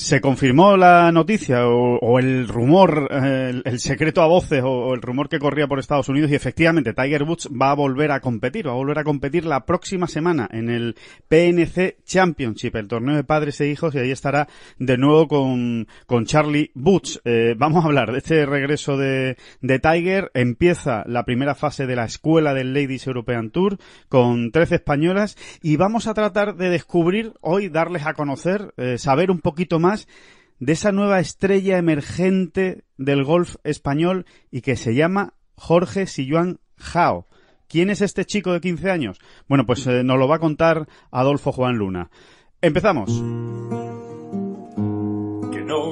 ¿Se confirmó la noticia o, el rumor, el, secreto a voces o, el rumor que corría por Estados Unidos y efectivamente Tiger Woods va a volver a competir, va a volver a competir la próxima semana en el PNC Championship, el torneo de padres e hijos y ahí estará de nuevo con, con Charlie Woods. Eh, vamos a hablar de este regreso de, de Tiger. Empieza la primera fase de la escuela del Ladies European Tour con 13 españolas y vamos a tratar de descubrir hoy, darles a conocer, eh, saber un poquito más de esa nueva estrella emergente del golf español y que se llama Jorge Silluan Jao. ¿Quién es este chico de 15 años? Bueno, pues eh, nos lo va a contar Adolfo Juan Luna. Empezamos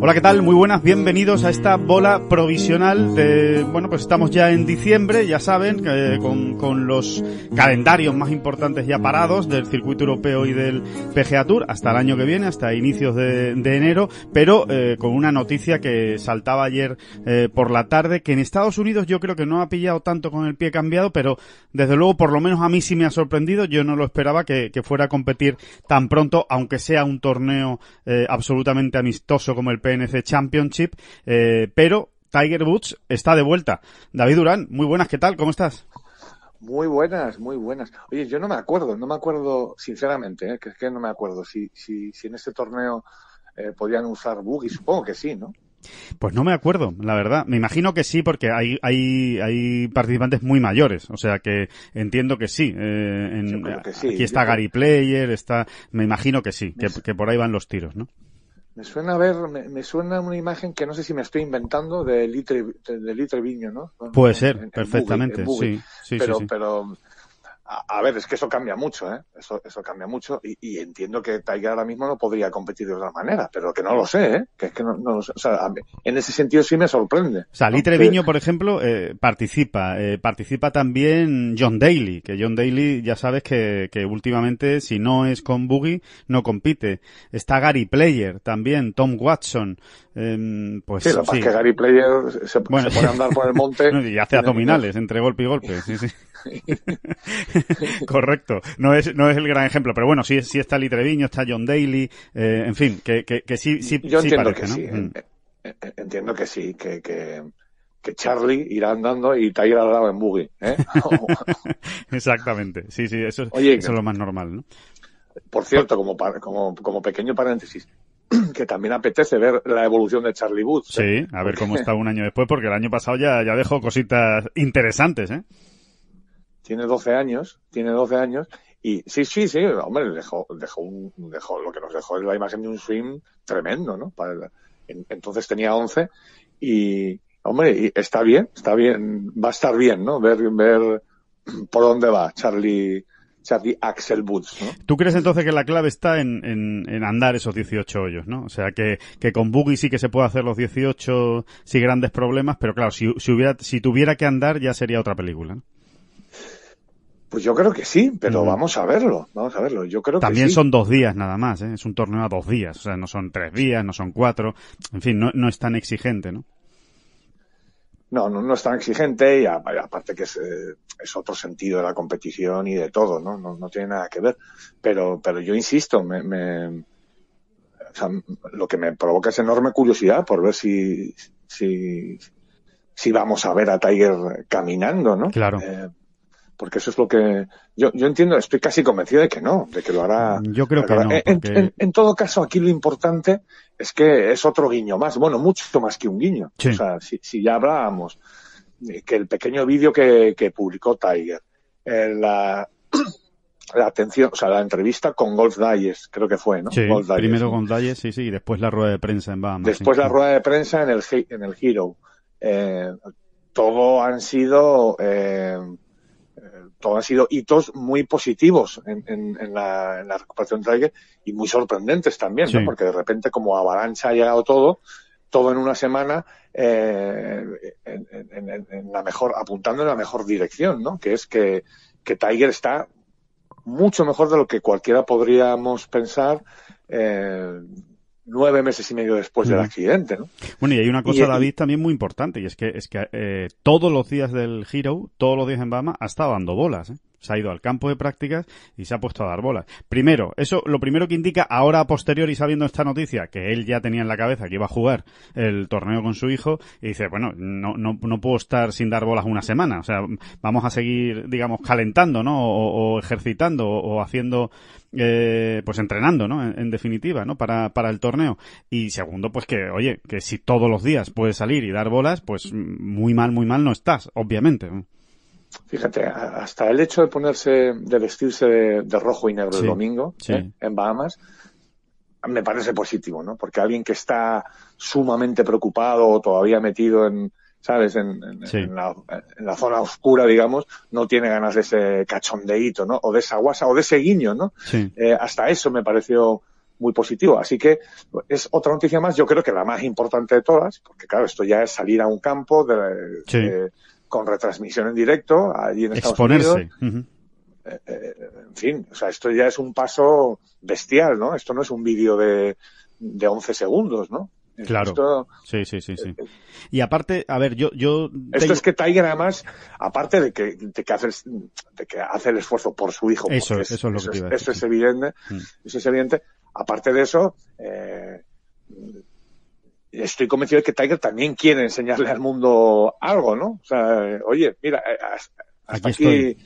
Hola, ¿qué tal? Muy buenas, bienvenidos a esta bola provisional de, bueno, pues estamos ya en diciembre, ya saben, eh, con, con, los calendarios más importantes ya parados del circuito europeo y del PGA Tour hasta el año que viene, hasta inicios de, enero, pero eh, con una noticia que saltaba ayer eh, por la tarde, que en Estados Unidos yo creo que no ha pillado tanto con el pie cambiado, pero desde luego por lo menos a mí sí me ha sorprendido, yo no lo esperaba que, fuera a competir tan pronto, aunque sea un torneo absoluto absolutamente amistoso como el PNC Championship, eh, pero Tiger Woods está de vuelta. David Durán, muy buenas, ¿qué tal? ¿Cómo estás? Muy buenas, muy buenas. Oye, yo no me acuerdo, no me acuerdo, sinceramente, ¿eh? que es que no me acuerdo si, si, en este torneo eh, podían usar buggy, supongo que sí, ¿no? Pues no me acuerdo, la verdad. Me imagino que sí, porque hay, hay, hay participantes muy mayores. O sea que entiendo que sí. Eh, Aquí está Gary Player, está. Me imagino que sí, que por ahí van los tiros, ¿no? Me suena a ver, me, suena una imagen que no sé si me estoy inventando de Litre, de, Litre Viño, ¿no? Puede ser, perfectamente, sí, sí, pero, sí, sí, Pero, a, ver, es que eso cambia mucho, ¿eh? Eso, cambia mucho y, y, entiendo que Tiger ahora mismo no podría competir de otra manera, pero que no lo sé, ¿eh? Que es que no, O sea, en ese sentido sí me sorprende. O sea, Treviño, por ejemplo, eh, participa. Eh, participa también John Daly, que John Daly ya sabes que, últimamente si no es con Boogie, no compite. Está Gary Player también, Tom Watson. Eh, pues, sí, lo que que Gary Player se, puede andar por el monte. y hace abdominales entre golpe y golpe. Sí, sí. Correcto. No es, no es el gran ejemplo, pero bueno, sí, sí está Litreviño, está John Daly, eh, en fin, que, que, sí, sí, Yo mm. eh, eh, entiendo que sí. Entiendo que sí, que, Charlie irá andando y te irá en buggy. Exactamente. Sí, sí, eso, es lo más normal, ¿no? Por cierto, como, como, pequeño paréntesis, que también apetece ver la evolución de Charlie Wood. Sí, a ver cómo está un año después, porque el año pasado ya, ya dejó cositas interesantes, ¿eh? tiene 12 años, tiene 12 años, y sí, sí, sí, hombre, dejó, dejó, un, dejó lo que nos dejó es la imagen de un swim tremendo, ¿no? Para, entonces tenía 11 y, hombre, está bien, está bien, va a estar bien, ¿no? Ver, ver por dónde va Charlie, Charlie Axel Woods. ¿no? ¿Tú crees entonces que la clave está en, en, andar esos 18 hoyos, no? O sea, que, que con buggy sí que se puede hacer los 18 sin grandes problemas, pero claro, si, si, hubiera, si tuviera que andar ya sería otra película, pues yo creo que sí, pero vamos a verlo, vamos a verlo. Yo creo También que sí. son dos días nada más, ¿eh? es un torneo a dos días, o sea, no son tres días, no son cuatro, en fin, no, es tan exigente, ¿no? No, no, es tan exigente y aparte que eh, es, otro sentido de la competición y de todo, ¿no? No, tiene nada que ver. Pero, pero yo insisto, me, lo que me provoca es enorme curiosidad por ver si, si, vamos a ver a Tiger caminando, ¿no? Claro. Eh, porque eso es lo que yo, entiendo, estoy casi convencido de que no, de que lo hará. Mm, yo creo que En, todo caso, aquí lo importante es que es otro guiño más, bueno, mucho más que un guiño. O sea, si, ya hablábamos que el pequeño vídeo que, publicó Tiger, eh, la, la atención, o sea, la entrevista con Golf Dyes, creo que fue, ¿no? Sí, primero con Dyes, sí, sí, y después la rueda de prensa en Bahamas. Después la rueda de prensa en el, en el Hero. Eh, todo han sido eh, han sido hitos muy positivos en, la, recuperación de Tiger y muy sorprendentes también, porque de repente como avalancha ha llegado todo, todo en una semana eh, apuntando en la mejor dirección, ¿no? que es que, Tiger está mucho mejor de lo que cualquiera podríamos pensar. Eh, nueve meses y medio después del mm. accidente. ¿no? Bueno, y hay una cosa, David, también muy importante, y es que, es que eh, todos los días del Giro, todos los días en Bama, ha estado dando bolas. ¿eh? Se ha ido al campo de prácticas y se ha puesto a dar bolas. Primero, eso lo primero que indica ahora a posteriori sabiendo esta noticia, que él ya tenía en la cabeza que iba a jugar el torneo con su hijo, y dice, bueno, no, no, no puedo estar sin dar bolas una semana. O sea, vamos a seguir, digamos, calentando, ¿no? O, ejercitando o, haciendo eh, pues entrenando, ¿no? En, definitiva, ¿no? Para, para el torneo. Y segundo, pues que, oye, que si todos los días puedes salir y dar bolas, pues muy mal, muy mal no estás, obviamente fíjate, hasta el hecho de ponerse, de vestirse de, rojo y negro el domingo ¿eh? en Bahamas, me parece positivo, ¿no? Porque alguien que está sumamente preocupado o todavía metido en, ¿sabes? En, la, zona oscura, digamos, no tiene ganas de ese cachondeíto, ¿no? O de esa guasa, o de ese guiño, ¿no? Eh, hasta eso me pareció muy positivo. Así que es otra noticia más, yo creo que la más importante de todas, porque claro, esto ya es salir a un campo de con retransmisión en directo allí en Estados Exponerse. Unidos. Eh, eh, en fin, o sea, esto ya es un paso bestial, ¿no? Esto no es un vídeo de, de 11 segundos, ¿no? Claro. sí, sí, sí, sí. Eh, y aparte, a ver, yo, yo. Esto es que Tiger además, aparte de que, de que hace, de que hace el esfuerzo por su hijo. Eso, es, eso es lo que Eso es evidente. Mm. Eso es evidente. Aparte de eso, eh, estoy convencido de que Tiger también quiere enseñarle al mundo algo, ¿no? O sea, oye, mira, eh, aquí,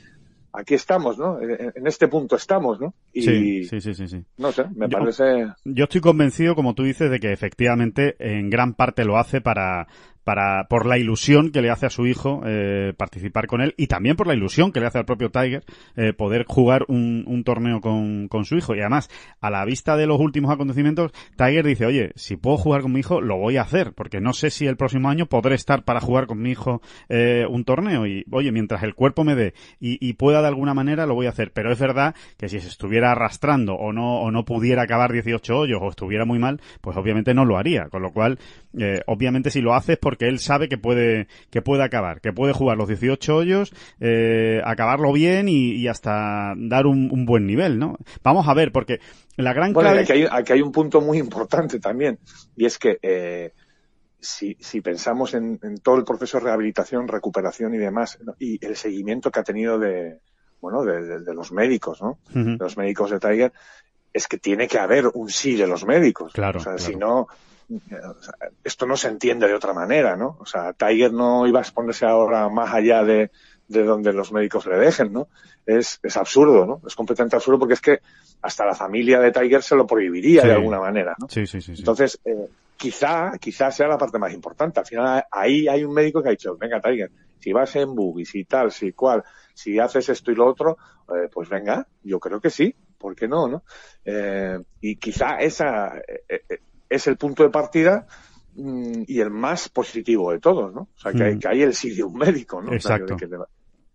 aquí, estamos, ¿no? En este punto estamos, ¿no? sí, sí, sí, sí, No sé, me parece... Yo estoy convencido, como tú dices, de que efectivamente en gran parte lo hace para para, por la ilusión que le hace a su hijo eh, participar con él y también por la ilusión que le hace al propio Tiger eh, poder jugar un, torneo con, con, su hijo. Y además, a la vista de los últimos acontecimientos, Tiger dice, oye, si puedo jugar con mi hijo, lo voy a hacer, porque no sé si el próximo año podré estar para jugar con mi hijo eh, un torneo. Y, oye, mientras el cuerpo me dé y, pueda de alguna manera, lo voy a hacer. Pero es verdad que si se estuviera arrastrando o no, o no pudiera acabar 18 hoyos o estuviera muy mal, pues obviamente no lo haría. Con lo cual, obviamente si lo haces por porque él sabe que puede, que puede acabar, que puede jugar los 18 hoyos, eh, acabarlo bien y, hasta dar un, buen nivel, ¿no? Vamos a ver, porque la gran clave... Aquí hay, un punto muy importante también, y es que eh, si, pensamos en, todo el proceso de rehabilitación, recuperación y demás, y el seguimiento que ha tenido de, bueno, de, los médicos, ¿no? los médicos de Tiger, es que tiene que haber un sí de los médicos. Claro. O sea, claro. si no, esto no se entiende de otra manera, ¿no? O sea, Tiger no iba a exponerse ahora más allá de, donde los médicos le dejen, ¿no? Es, es absurdo, ¿no? Es completamente absurdo porque es que hasta la familia de Tiger se lo prohibiría de alguna manera, ¿no? Sí, sí, sí. Entonces, eh, quizá, quizá sea la parte más importante. Al final, ahí hay un médico que ha dicho, venga, Tiger, si vas en buggy, si tal, si cual, si haces esto y lo otro, eh, pues venga, yo creo que sí, ¿por qué no, no? Eh, y quizá esa, es el punto de partida mm, y el más positivo de todos, ¿no? O sea, que, hay mm. que ahí el un médico, ¿no? Exacto.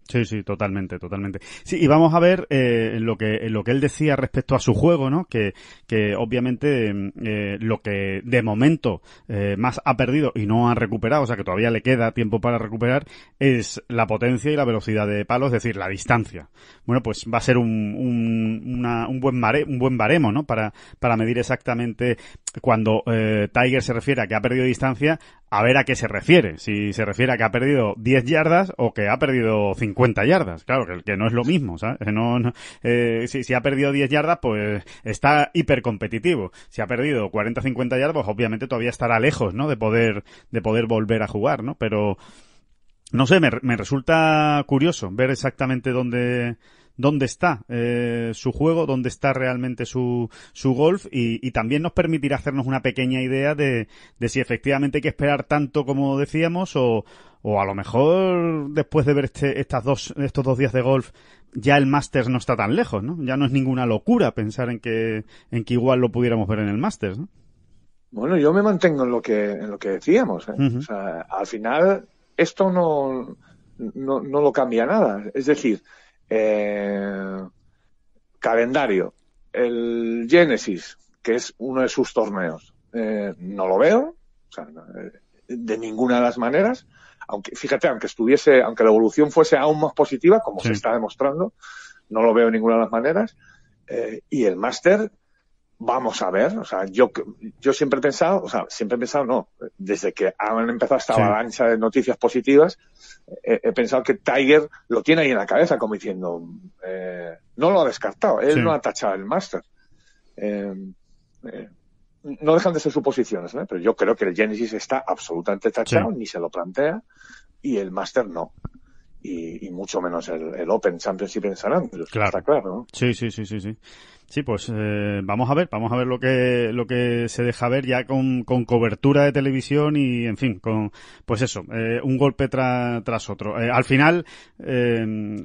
Sí, sí, totalmente, totalmente. Sí, y vamos a ver eh, lo que lo que él decía respecto a su juego, ¿no? Que, que obviamente mm, eh, lo que de momento eh, más ha perdido y no ha recuperado, o sea que todavía le queda tiempo para recuperar, es la potencia y la velocidad de palo, es decir, la distancia. Bueno, pues va a ser un, un, una, un buen mare, un buen baremo, ¿no? Para para medir exactamente cuando eh, Tiger se refiere a que ha perdido distancia, a ver a qué se refiere. Si se refiere a que ha perdido 10 yardas o que ha perdido 50 yardas. Claro, que, no es lo mismo, ¿sabes? No, eh, si, ha perdido 10 yardas, pues está hipercompetitivo. Si ha perdido 40 50 yardas, pues obviamente todavía estará lejos, ¿no? De poder, de poder volver a jugar, ¿no? Pero, no sé, me, me resulta curioso ver exactamente dónde dónde está eh, su juego, dónde está realmente su, su golf y, también nos permitirá hacernos una pequeña idea de, si efectivamente hay que esperar tanto como decíamos o, a lo mejor después de ver este, estas dos, estos dos días de golf ya el máster no está tan lejos, ¿no? Ya no es ninguna locura pensar en que, en que igual lo pudiéramos ver en el Masters, ¿no? Bueno, yo me mantengo en lo que, en lo que decíamos. ¿eh? o sea, al final, esto no, no, no, lo cambia nada. Es decir, eh, calendario. El Genesis, que es uno de sus torneos, eh, no lo veo, eh, de ninguna de las maneras. Aunque, fíjate, aunque estuviese, aunque la evolución fuese aún más positiva, como se está demostrando, no lo veo de ninguna de las maneras. y el máster, Vamos a ver, o sea, yo, yo siempre he pensado, o sea, siempre he pensado, no, desde que han empezado esta avalancha de noticias positivas, he pensado que Tiger lo tiene ahí en la cabeza, como diciendo, eh, no lo ha descartado, él no ha tachado el máster. Eh, eh, no dejan de ser suposiciones, pero yo creo que el Genesis está absolutamente tachado, ni se lo plantea, y el máster no. Y, mucho menos el, Open Championship en San claro. está claro, ¿no? Sí, sí, sí, sí, sí. Sí, pues eh, vamos a ver, vamos a ver lo que lo que se deja ver ya con, con cobertura de televisión y, en fin, con pues eso, eh, un golpe tras otro. Eh, al final, em,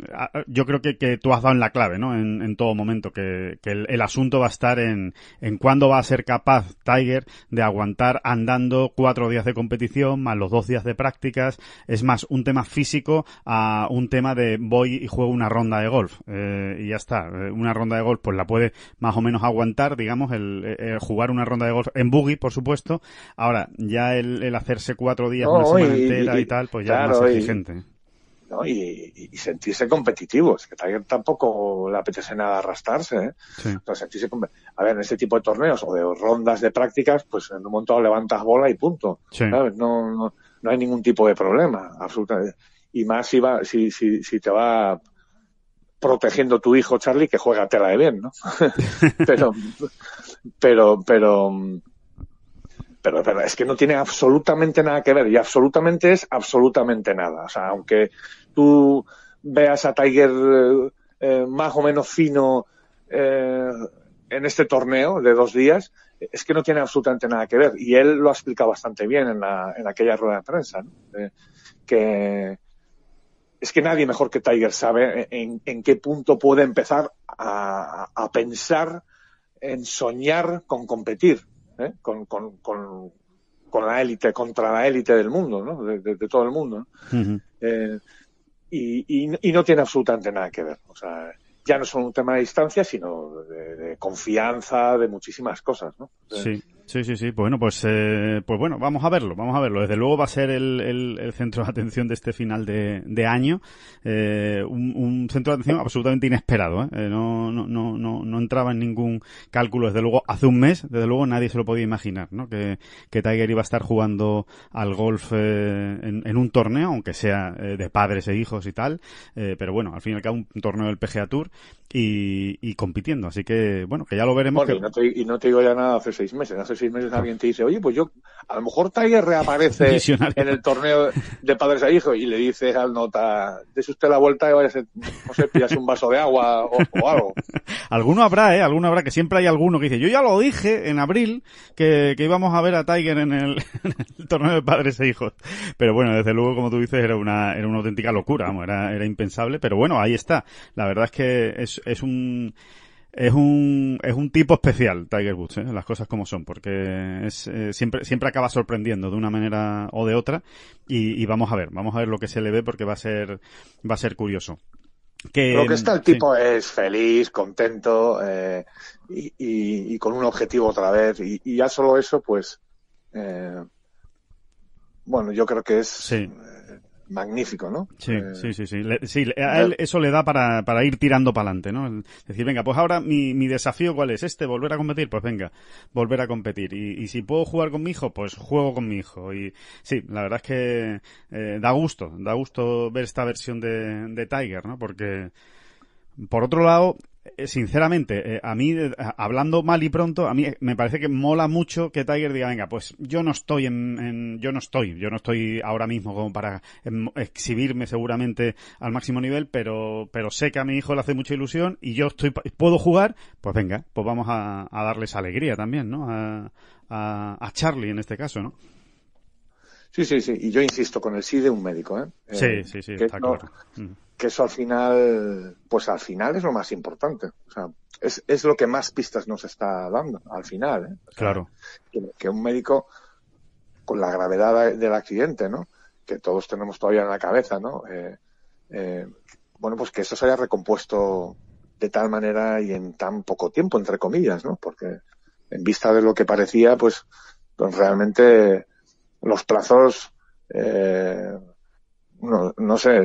yo creo que, que, tú has dado en la clave, ¿no? En, en todo momento, que, que el, asunto va a estar en, en cuándo va a ser capaz Tiger de aguantar andando cuatro días de competición, más los dos días de prácticas, es más un tema físico a un tema de voy y juego una ronda de golf. Eh, y ya está, una ronda de golf pues la puede más o menos aguantar, digamos, el, eh, eh, jugar una ronda de golf en buggy, por supuesto. Ahora, ya el, hacerse cuatro días, no, semana y, entera y, tal, pues ya es más exigente. Y, y, sentirse competitivos, que tampoco le apetece nada arrastrarse. ¿eh? sentirse, a ver, en este tipo de torneos o de rondas de prácticas, pues en un momento levantas bola y punto. No, no, hay ningún tipo de problema, absolutamente. Y más si, va, si, si, si te va protegiendo tu hijo, Charlie, que juega tela de bien, ¿no? pero, pero, pero, pero, es que no tiene absolutamente nada que ver y absolutamente es absolutamente nada. O sea, aunque tú veas a Tiger eh, eh, más o menos fino eh, en este torneo de dos días, es que no tiene absolutamente nada que ver. Y él lo ha explicado bastante bien en, la, en aquella rueda de prensa, ¿no? Eh, que es que nadie mejor que Tiger sabe en, qué punto puede empezar a, pensar en soñar con competir, ¿eh? con, la élite, contra la élite del mundo, ¿no? de, todo el mundo. Eh, y, no tiene absolutamente nada que ver. O sea, ya no es un tema de distancia, sino de, confianza, de muchísimas cosas. ¿no? sí. Sí, sí, sí. Bueno, pues, eh, pues bueno, vamos a verlo, vamos a verlo. Desde luego va a ser el, el, centro de atención de este final de, año. Eh, un, centro de atención absolutamente inesperado. ¿eh? eh no, no, no, no, entraba en ningún cálculo. Desde luego, hace un mes, desde luego nadie se lo podía imaginar, ¿no? Que, que Tiger iba a estar jugando al golf eh, en, en, un torneo, aunque sea eh, de padres e hijos y tal. pero bueno, al fin y al cabo, un torneo del PGA Tour y, compitiendo. Así que, bueno, que ya lo veremos. y, no te, digo ya nada hace seis meses seis meses alguien te dice, oye, pues yo, a lo mejor Tiger reaparece en el torneo de padres e hijos y le dices al nota, des usted la vuelta y vayas, no sé, pillas un vaso de agua o, algo. Alguno habrá, ¿eh? Alguno habrá, que siempre hay alguno que dice, yo ya lo dije en abril que, que íbamos a ver a Tiger en el, torneo de padres e hijos. Pero bueno, desde luego, como tú dices, era una, era una auténtica locura, era, era impensable, pero bueno, ahí está. La verdad es que es, es un, es un, es un tipo especial, Tiger Woods, ¿eh? las cosas como son, porque es, eh, siempre, siempre acaba sorprendiendo de una manera o de otra y, y, vamos a ver, vamos a ver lo que se le ve porque va a ser, va a ser curioso. Que, lo que está el tipo es feliz, contento eh, y, y, con un objetivo otra vez y, ya solo eso, pues, eh, bueno, yo creo que es... Sí magnífico, ¿no? Sí, eh, sí, sí, sí. sí eso le da para, ir tirando para adelante, ¿no? decir, venga, pues ahora mi, desafío cuál es este, volver a competir, pues venga, volver a competir. Y, si puedo jugar con mi hijo, pues juego con mi hijo. Y sí, la verdad es que eh, da gusto, da gusto ver esta versión de, de Tiger, ¿no? Porque... Por otro lado, eh, sinceramente, eh, a mí, eh, hablando mal y pronto, a mí me parece que mola mucho que Tiger diga, venga, pues yo no estoy en, yo no estoy, yo no estoy ahora mismo como para em, exhibirme seguramente al máximo nivel, pero, pero sé que a mi hijo le hace mucha ilusión y yo estoy, puedo jugar, pues venga, pues vamos a, darles alegría también, ¿no? A, a, Charlie en este caso, ¿no? Sí, sí, sí. Y yo insisto con el sí de un médico, ¿eh? Sí, sí, sí, está claro. Mm que eso al final, pues al final es lo más importante. O sea, es, lo que más pistas nos está dando al final. ¿eh? claro. Que, un médico, con la gravedad del accidente, ¿no? Que todos tenemos todavía en la cabeza, ¿no? Eh, eh, bueno, pues que eso se haya recompuesto de tal manera y en tan poco tiempo, entre comillas, ¿no? Porque en vista de lo que parecía, pues, pues realmente los plazos, no, no sé,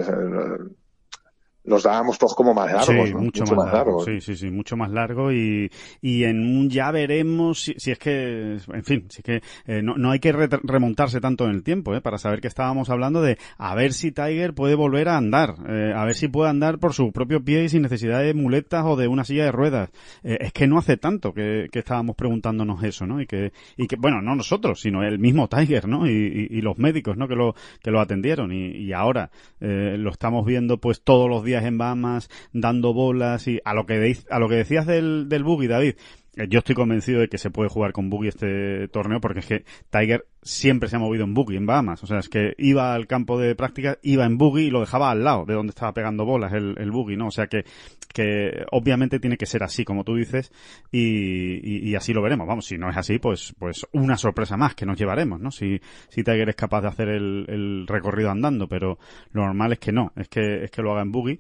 nos dábamos todos como más largos. mucho, más, largo. Sí, sí, sí, mucho más largo y, y en ya veremos si, si es que, en fin, si es que eh, no, no, hay que remontarse tanto en el tiempo ¿eh? para saber que estábamos hablando de a ver si Tiger puede volver a andar, eh, a ver si puede andar por su propio pie y sin necesidad de muletas o de una silla de ruedas. Eh, es que no hace tanto que, estábamos preguntándonos eso, ¿no? Y que, y que, bueno, no nosotros, sino el mismo Tiger, ¿no? Y, y, los médicos, ¿no? Que lo, que lo atendieron y ahora lo estamos viendo pues todos los días en Bahamas, dando bolas y a lo que, a lo que decías del, del buggy, David, yo estoy convencido de que se puede jugar con Boogie este torneo porque es que Tiger siempre se ha movido en Boogie, en Bahamas. O sea, es que iba al campo de práctica, iba en Boogie y lo dejaba al lado de donde estaba pegando bolas el, el ¿no? O sea que, que obviamente tiene que ser así, como tú dices, y, así lo veremos. Vamos, si no es así, pues, pues una sorpresa más que nos llevaremos, ¿no? Si, si Tiger es capaz de hacer el, el recorrido andando, pero lo normal es que no, es que, es que lo haga en Boogie.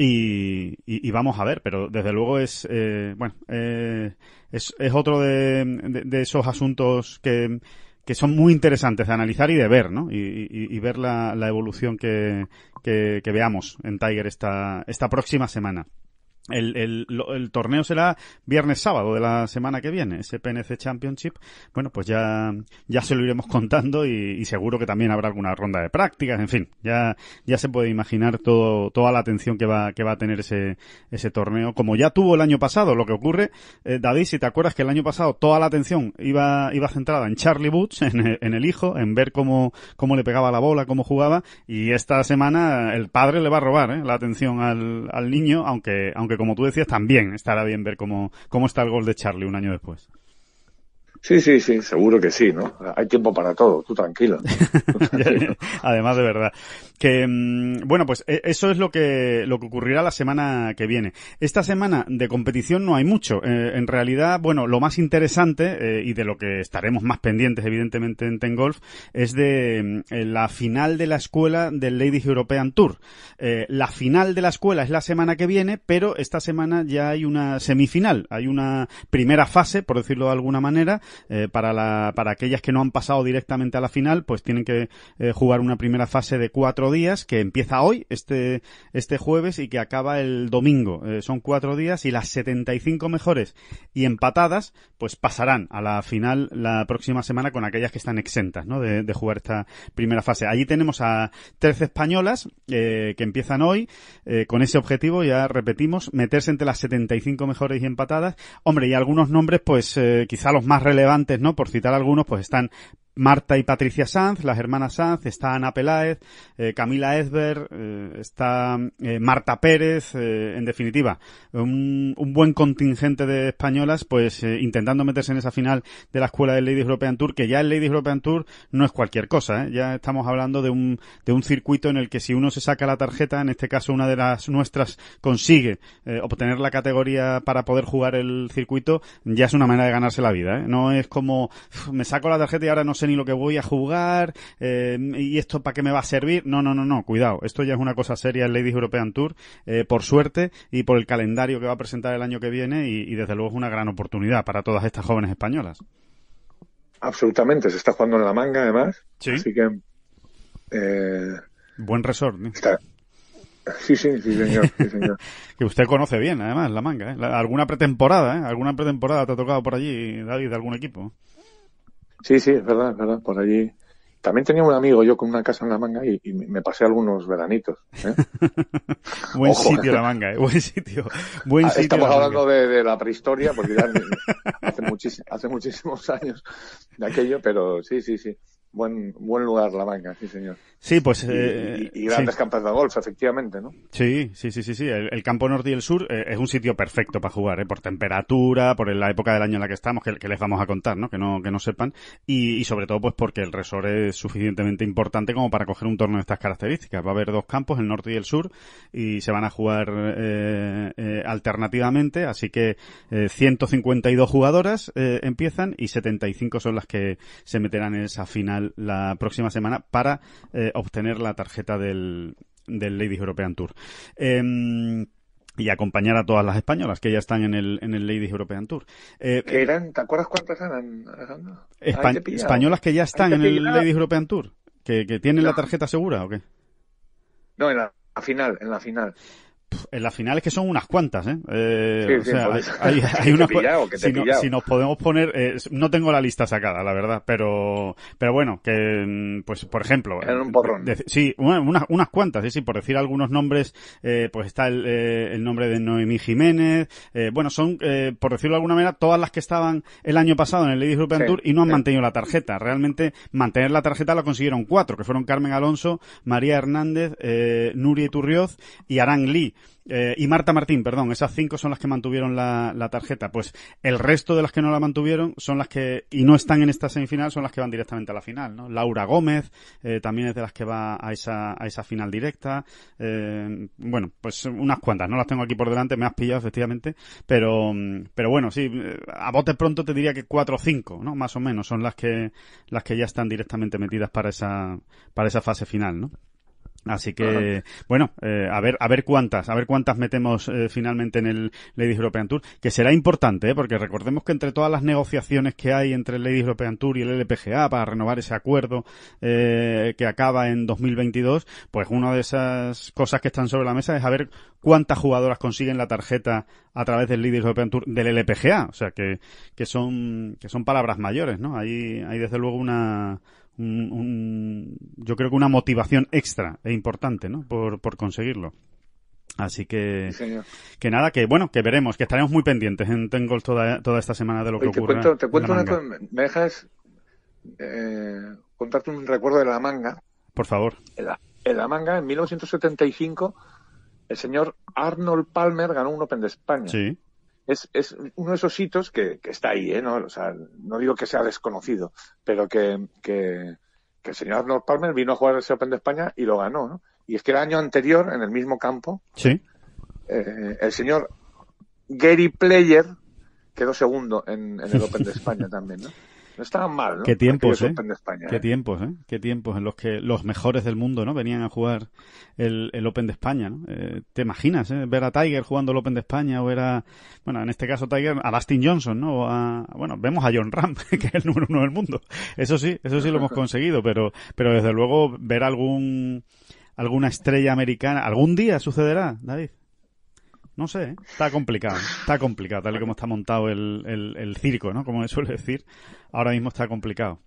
Y, vamos a ver, pero desde luego es, eh, bueno, eh, es, es, otro de, esos asuntos que, son muy interesantes de analizar y de ver, ¿no? Y, ver la, evolución que, que, que, veamos en Tiger esta, esta próxima semana. El, el, el, torneo será viernes sábado de la semana que viene, ese PNC Championship. Bueno, pues ya, ya se lo iremos contando y, seguro que también habrá alguna ronda de prácticas, en fin, ya, ya se puede imaginar todo, toda la atención que va, que va a tener ese, ese torneo, como ya tuvo el año pasado. Lo que ocurre, eh, David, si te acuerdas que el año pasado toda la atención iba, iba centrada en Charlie Woods, en el, en el hijo, en ver cómo, cómo le pegaba la bola, cómo jugaba, y esta semana el padre le va a robar eh, la atención al, al niño, aunque, aunque como tú decías, también estará bien ver cómo, cómo está el gol de Charlie un año después. Sí, sí, sí, seguro que sí, ¿no? Hay tiempo para todo, tú tranquilo. Además, de verdad. Que, mm, bueno, pues e, eso es lo que, lo que ocurrirá la semana que viene. Esta semana de competición no hay mucho. Eh, en realidad, bueno, lo más interesante eh, y de lo que estaremos más pendientes, evidentemente, en Ten Golf, es de mm, eh, la final de la escuela del Ladies European Tour. la final de la escuela es la semana que viene, pero esta semana ya hay una semifinal. Hay una primera fase, por decirlo de alguna manera, para, la, para aquellas que no han pasado directamente a la final, pues tienen que jugar una primera fase de cuatro días, que empieza hoy, este, este jueves, y que acaba el domingo. Eh, son cuatro días y las 75 mejores y empatadas, pues pasarán a la final la próxima semana con aquellas que están exentas, ¿no? De, jugar esta primera fase. Allí tenemos a 13 españolas eh, que empiezan hoy eh, con ese objetivo, ya repetimos, meterse entre las 75 mejores y empatadas. Hombre, y algunos nombres, pues quizá los más relevantes, ¿no? Por citar algunos, pues están Marta y Patricia Sanz, las hermanas Sanz, está Ana Peláez, eh, Camila Edberg, eh, está eh, Marta Pérez, en definitiva, un, un, buen contingente de españolas, pues intentando meterse en esa final de la escuela de Ladies European Tour, que ya el Ladies European Tour no es cualquier cosa, ya estamos hablando de un, de un circuito en el que si uno se saca la tarjeta, en este caso una de las nuestras consigue obtener la categoría para poder jugar el circuito, ya es una manera de ganarse la vida, no es como me saco la tarjeta y ahora no sé ni lo que voy a jugar, eh, y esto para qué me va a servir. No, no, no, no, cuidado. Esto ya es una cosa seria el Ladies European Tour, eh, por suerte, y por el calendario que va a presentar el año que viene, y, desde luego es una gran oportunidad para todas estas jóvenes españolas. Absolutamente, se está jugando en la manga además. ¿Sí? Así que. Eh, Buen resort. Sí, sí, sí, señor. que usted conoce bien, además, la manga. alguna pretemporada, Alguna pretemporada te ha tocado por allí, David, de algún equipo. Sí, sí, es verdad, es verdad, por allí. También tenía un amigo yo con una casa en la manga y, me pasé algunos veranitos. ¿eh? buen sitio la manga, ¿eh? buen sitio. Buen ah, sitio Estamos hablando de, la prehistoria, porque ya hace muchísimos años de aquello, pero sí, sí, sí. Buen, buen lugar la banca, sí señor. Sí, pues... y, eh, grandes campos de golf, efectivamente, ¿no? Sí, sí, sí, sí. sí. El, campo norte y el sur eh, es un sitio perfecto para jugar, ¿eh? por temperatura, por la época del año en la que estamos, que, les vamos a contar, ¿no? Que no, que no sepan. Y, sobre todo, pues porque el resort es suficientemente importante como para coger un torneo de estas características. Va a haber dos campos, el norte y el sur, y se van a jugar eh, alternativamente, así que 152 jugadoras empiezan y 75 son las que se meterán en esa final la, próxima semana para eh, obtener la tarjeta del, Ladies European Tour. Em, y acompañar a todas las españolas que ya están en el, Ladies European Tour. Eh, eran? ¿Te acuerdas cuántas eran? españolas que ya están en el Ladies European Tour, que, tienen la tarjeta segura o qué? No, en la, final, en la final en las finales que son unas cuantas, ¿eh? eh hay, si, nos podemos poner, eh, no tengo la lista sacada, la verdad, pero, pero bueno, que, mm, pues, por ejemplo. En un eh, porrón. sí, unas, cuantas, sí, sí, por decir algunos nombres, pues está el, el, nombre de Noemí Jiménez, bueno, son, por decirlo de alguna manera, todas las que estaban el año pasado en el Ladies European Tour y no han mantenido la tarjeta. Realmente, mantener la tarjeta la consiguieron cuatro, que fueron Carmen Alonso, María Hernández, eh, Nuria Iturrioz y Aran Lee. Eh, y Marta Martín, perdón, esas cinco son las que mantuvieron la, tarjeta. Pues el resto de las que no la mantuvieron son las que, y no están en esta semifinal, son las que van directamente a la final, ¿no? Laura Gómez eh, también es de las que va a esa, a esa final directa. Eh, bueno, pues unas cuantas, no las tengo aquí por delante, me has pillado efectivamente, pero, bueno, sí, a bote pronto te diría que cuatro o cinco, ¿no? Más o menos son las que, las que ya están directamente metidas para esa, para esa fase final, ¿no? Así que, bueno, eh, a ver, a ver cuántas, a ver cuántas metemos eh, finalmente en el Ladies European Tour, que será importante, ¿eh? porque recordemos que entre todas las negociaciones que hay entre el Ladies European Tour y el LPGA para renovar ese acuerdo eh, que acaba en 2022, pues una de esas cosas que están sobre la mesa es a ver cuántas jugadoras consiguen la tarjeta a través del Ladies European Tour del LPGA, o sea que, que son que son palabras mayores, ¿no? Hay hay desde luego una yo creo que una motivación extra e importante, ¿no? Por, por conseguirlo. Así que, que nada, que bueno, que veremos, que estaremos muy pendientes en Tengol toda, toda esta semana de lo que ocurre. Te cuento, te cuento una cosa, me dejas eh, contarte un recuerdo de la manga. Por favor. En la, en la, manga, en 1975, el señor Arnold Palmer ganó un Open de España. Sí es, es uno de esos hitos que, está ahí, ¿eh? ¿no? O sea, no digo que sea desconocido, pero que, el señor Arnold Palmer vino a jugar ese Open de España y lo ganó, ¿no? Y es que el año anterior, en el mismo campo, ¿Sí? Eh, el señor Gary Player quedó segundo en, en el Open de España también, ¿no? estaban mal, ¿no? Qué tiempos, ¿eh? Qué ¿eh? tiempos, ¿eh? Qué tiempos en los que los mejores del mundo, ¿no? Venían a jugar el, Open de España, ¿no? Eh, ¿Te imaginas, eh? Ver a Tiger jugando el Open de España o era, bueno, en este caso Tiger, a Dustin Johnson, ¿no? bueno, vemos a John Ram, que es el número uno del mundo. Eso sí, eso sí lo hemos conseguido, pero, pero desde luego ver algún, alguna estrella americana, algún día sucederá, David. No sé, ¿eh? está complicado, está complicado, tal y como está montado el, circo, ¿no? Como se suele decir, ahora mismo está complicado.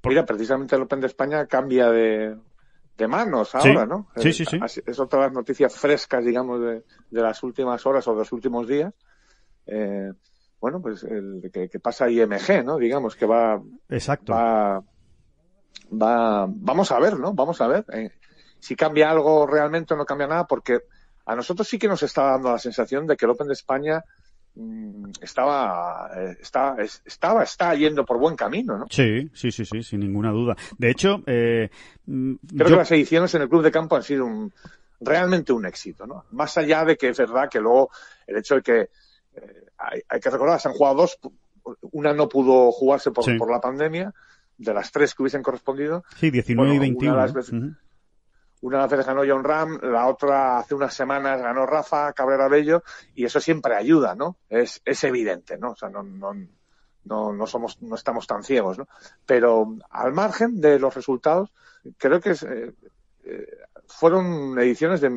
Porque... Mira, precisamente el Open de España cambia de, manos ahora, ¿no? Sí, sí, sí. Es otra de las noticias frescas, digamos, de, las últimas horas o de los últimos días. Eh, bueno, pues el que, que, pasa IMG, ¿no? Digamos que va. Exacto. Va, va, vamos a ver, ¿no? Vamos a ver. Eh, si cambia algo realmente o no cambia nada, porque a nosotros sí que nos está dando la sensación de que el Open de España mm, estaba, eh, está, estaba, está yendo por buen camino, ¿no? Sí, sí, sí, sí, sin ninguna duda. De hecho, eh, mm, creo que las ediciones en el club de campo han sido realmente un éxito, ¿no? Más allá de que es verdad que luego el hecho de que eh, hay, que recordar, se han jugado dos, una no pudo jugarse por, la pandemia, de las tres que hubiesen correspondido. Sí, 19 y 21. Una vez ganó John Ram, la otra hace unas semanas ganó Rafa Cabrera Bello, y eso siempre ayuda, ¿no? Es, evidente, ¿no? O sea, no, no, no, no, somos, no estamos tan ciegos, ¿no? Pero al margen de los resultados, creo que eh, eh, fueron ediciones de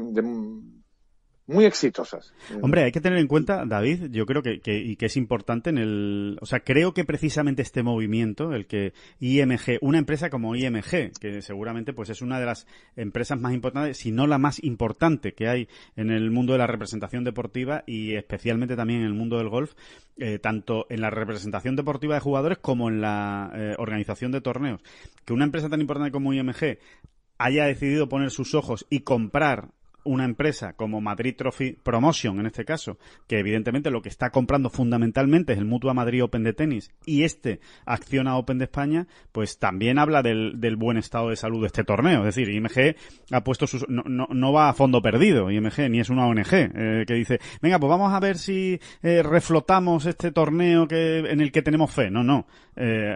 muy exitosas. Hombre, hay que tener en cuenta, David, yo creo que, que, y que es importante en el, o sea, creo que precisamente este movimiento, el que IMG, una empresa como IMG, que seguramente pues es una de las empresas más importantes, si no la más importante que hay en el mundo de la representación deportiva y especialmente también en el mundo del golf, eh, tanto en la representación deportiva de jugadores como en la eh, organización de torneos, que una empresa tan importante como IMG haya decidido poner sus ojos y comprar una empresa como Madrid Trophy Promotion, en este caso, que evidentemente lo que está comprando fundamentalmente es el Mutua Madrid Open de tenis y este Acciona Open de España, pues también habla del, buen estado de salud de este torneo. Es decir, IMG ha puesto No, va a fondo perdido, IMG, ni es una ONG eh, que dice, venga, pues vamos a ver si eh, reflotamos este torneo que, en el que tenemos fe. No, no eh,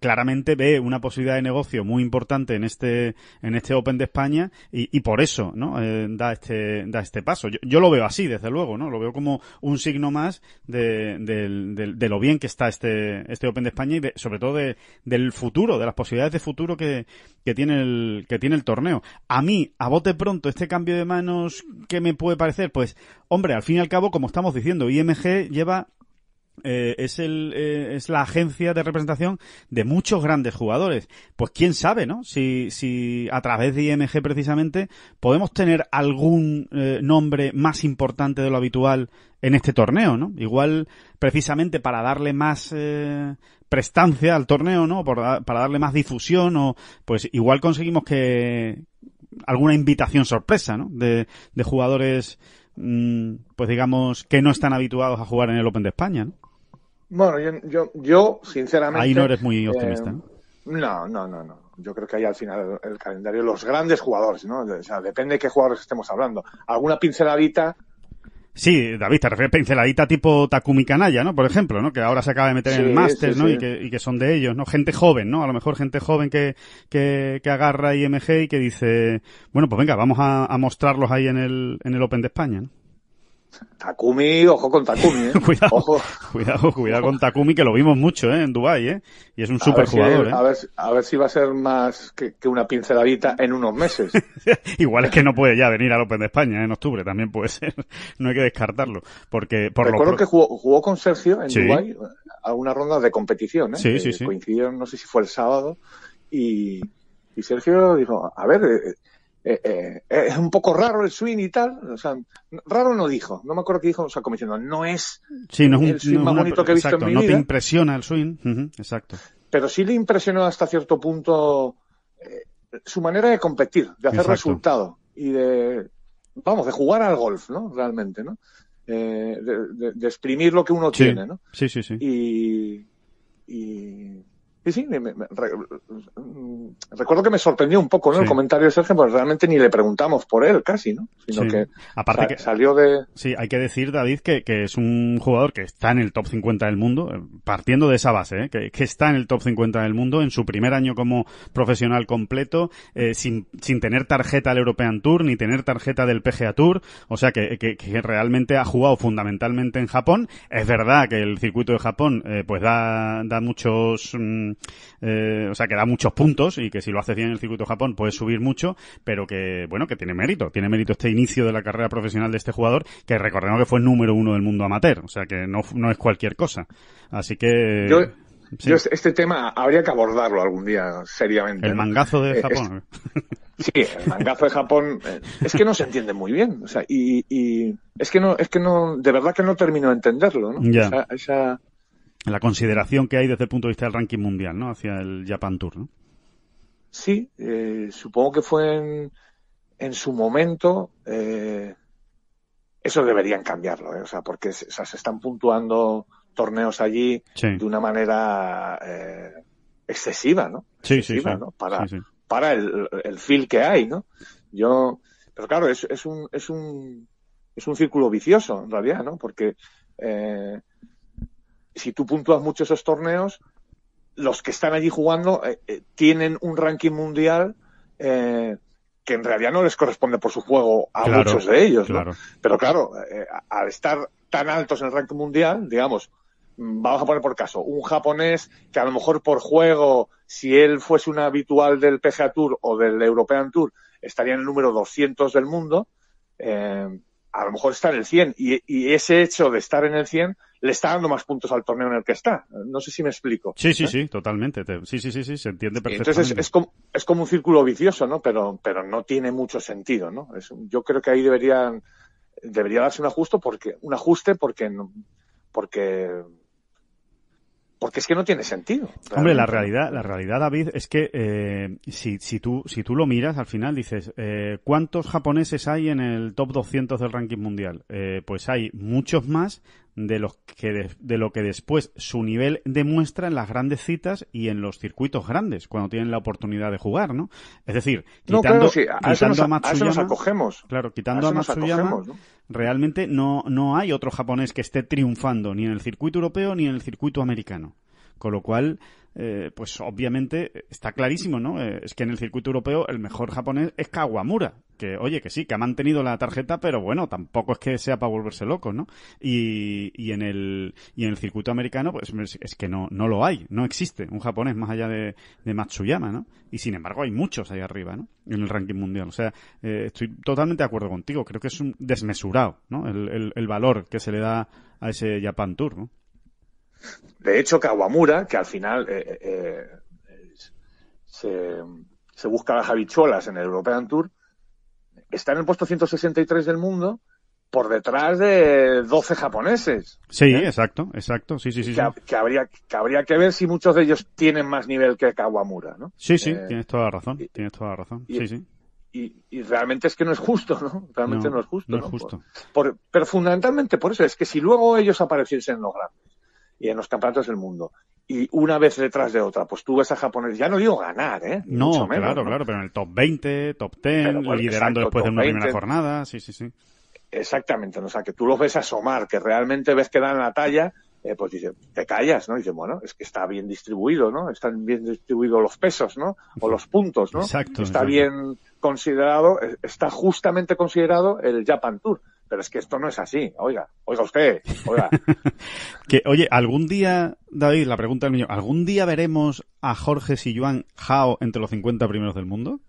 claramente ve una posibilidad de negocio muy importante en este, en este Open de España y, y por eso, ¿no? Eh, da este, da este paso. Yo, lo veo así, desde luego, ¿no? Lo veo como un signo más de, de, lo bien que está este, este Open de España y sobre todo del futuro, de las posibilidades de futuro que, que tiene el, que tiene el torneo. A mí, a bote pronto, este cambio de manos, ¿qué me puede parecer? Pues, hombre, al fin y al cabo, como estamos diciendo, IMG lleva eh, es, el, eh, es la agencia de representación de muchos grandes jugadores. Pues quién sabe, ¿no? Si, si a través de IMG precisamente podemos tener algún eh, nombre más importante de lo habitual en este torneo, ¿no? Igual precisamente para darle más prestancia al torneo, ¿no? Por, para darle más difusión o pues igual conseguimos que alguna invitación sorpresa, ¿no? De, de jugadores Mm, pues digamos, que no están habituados a jugar en el Open de España, Bueno, yo, yo, yo sinceramente... Ahí no eres muy eh, optimista, ¿no? No, no, no, Yo creo que ahí al final el calendario los grandes jugadores, ¿no? O sea, depende de qué jugadores estemos hablando. Alguna pinceladita Sí, David, te refieres pinceladita tipo Takumi Kanaya, ¿no? Por ejemplo, ¿no? Que ahora se acaba de meter en el máster, ¿no? Y, que, y, que, son de ellos, ¿no? Gente joven, ¿no? A lo mejor gente joven que, que, que agarra IMG y que dice, bueno, pues venga, vamos a, mostrarlos ahí en el, en el Open de España, ¿no? Takumi, ojo con Takumi, ¿eh? cuidado, cuidado, con Takumi, que lo vimos mucho, ¿eh? En Dubai, ¿eh? Y es un super jugador, ¿eh? A ver, a ver si va a ser más que, una pinceladita en unos meses. Igual es que no puede ya venir al Open de España ¿eh? en octubre, también puede ser. No hay que descartarlo, porque por Recuerdo lo... que jugó, con Sergio en Dubái, a una ronda de competición, ¿eh? Coincidieron, no sé si fue el sábado, y, y Sergio dijo, a ver, eh, eh, es un poco raro el swing y tal. O sea, raro no dijo, no me acuerdo qué dijo, o sea, como no es sí, no, el swing más bonito que he visto en mi vida. No te impresiona el swing, exacto. Pero sí le impresionó hasta cierto punto eh, su manera de competir, de hacer resultado y de, vamos, de jugar al golf, ¿no? Realmente, ¿no? De, exprimir lo que uno tiene, ¿no? Sí, sí, sí. y Sí, sí, recuerdo que me sorprendió un poco el comentario de Sergio, porque realmente ni le preguntamos por él casi, ¿no? Sino que, Aparte que salió de... Sí, hay que decir, David, que, es un jugador que está en el top 50 del mundo, eh, partiendo de esa base, ¿eh? que, está en el top 50 del mundo en su primer año como profesional completo, eh, sin, tener tarjeta al European Tour, ni tener tarjeta del PGA Tour, o sea que, realmente ha jugado fundamentalmente en Japón. Es verdad que el circuito de Japón pues da, da muchos... Mm, eh, o sea, que da muchos puntos y que si lo hace bien en el circuito Japón Puede subir mucho, pero que, bueno, que tiene mérito. Tiene mérito este inicio de la carrera profesional de este jugador, que recordemos que fue el número uno del mundo amateur. O sea, que no, es cualquier cosa. Así que... Yo... este tema habría que abordarlo algún día seriamente. El mangazo de Japón. sí, el mangazo de Japón eh, es que no se entiende muy bien, o sea, y, es que no, es que no, de verdad que no termino de entenderlo, ¿no? Ya. esa, la consideración que hay desde el punto de vista del ranking mundial, ¿no? Hacia el Japan Tour, ¿no? Sí, eh, supongo que fue en, su momento. Eh, eso deberían cambiarlo, ¿eh? o sea, porque se están puntuando torneos allí de una manera eh, excesiva, ¿no? Sí, sí, ¿no? Para, el, feel que hay, ¿no? Yo, pero claro, es, un, es un, es un círculo vicioso en realidad, ¿no? Porque si tú puntúas mucho esos torneos, los que están allí jugando eh, eh, tienen un ranking mundial eh, que en realidad no les corresponde por su juego a muchos de ellos. Pero claro, al estar tan altos en el ranking mundial, digamos, mm, vamos a poner por caso, un japonés que a lo mejor por juego, si él fuese un habitual del PGA Tour o del European Tour, estaría en el número 200 del mundo, a lo mejor está en el 100. Y, y ese hecho de estar en el 100 le está dando más puntos al torneo en el que está. No sé si me explico. Sí, sí, ¿Eh? sí, totalmente. sí, sí, sí, sí, se entiende perfectamente. Entonces es, como, es como un círculo vicioso, ¿no? Pero, pero no tiene mucho sentido, ¿no? yo creo que ahí deberían, debería darse un ajuste porque, un ajuste porque, porque, porque es que no tiene sentido. Hombre, la realidad, la realidad, David, es que eh, si, tú, si tú lo miras, al final dices, eh, ¿cuántos japoneses hay en el top 200 del ranking mundial? pues hay muchos más de, que de, lo que después su nivel demuestra en las grandes citas y en los circuitos grandes, cuando tienen la oportunidad de jugar, ¿no? Es decir, quitando, a, Matsuyama... Claro, quitando a, realmente no hay otro japonés que esté triunfando ni en el circuito europeo ni en el circuito americano. Con lo cual, eh, pues obviamente eh, está clarísimo, ¿no? Eh, es que en el circuito europeo el mejor japonés es Kawamura, que oye, que sí, que ha mantenido la tarjeta, pero bueno, tampoco es que sea para volverse loco, ¿no? Y, y, en, el, y en el circuito americano, pues es que no, no lo hay, no existe un japonés más allá de, Matsuyama, ¿no? Y sin embargo hay muchos ahí arriba, ¿no? En el ranking mundial. O sea, estoy totalmente de acuerdo contigo, creo que es un desmesurado, ¿no? El, el valor que se le da a ese Japan Tour, ¿no? De hecho, Kawamura, que al final eh, eh, eh, se, busca las habichuelas en el European Tour, está en el puesto 163 del mundo por detrás de 12 japoneses. Sí, exacto, exacto, sí, sí, sí. Que, habría, que habría que ver si muchos de ellos tienen más nivel que Kawamura, Sí, sí, tienes toda la razón, y, toda razón, realmente es que no es justo, ¿no? Realmente no, es justo. No, es justo. pero fundamentalmente por eso, es que si luego ellos apareciesen en los grandes, y en los campeonatos del mundo y una vez detrás de otra, pues tú ves a japonés, ya no digo ganar, ¿eh? No, claro, claro, pero en el top 20, top 10, liderando después de una primera jornada, sí, sí, sí. Exactamente, o sea, que tú los ves asomar, que realmente ves que dan la talla, eh, pues dice, te callas, ¿no? Y dice, bueno, es que está bien distribuido, ¿no? Están bien distribuidos los pesos, ¿no? O los puntos, ¿no? Exacto. Está bien considerado, eh, está justamente considerado el Japan Tour pero es que esto no es así. Oiga, oiga usted, oiga. que, oye, algún día, David, la pregunta del niño, ¿algún día veremos a Jorge Juan Jao entre los 50 primeros del mundo?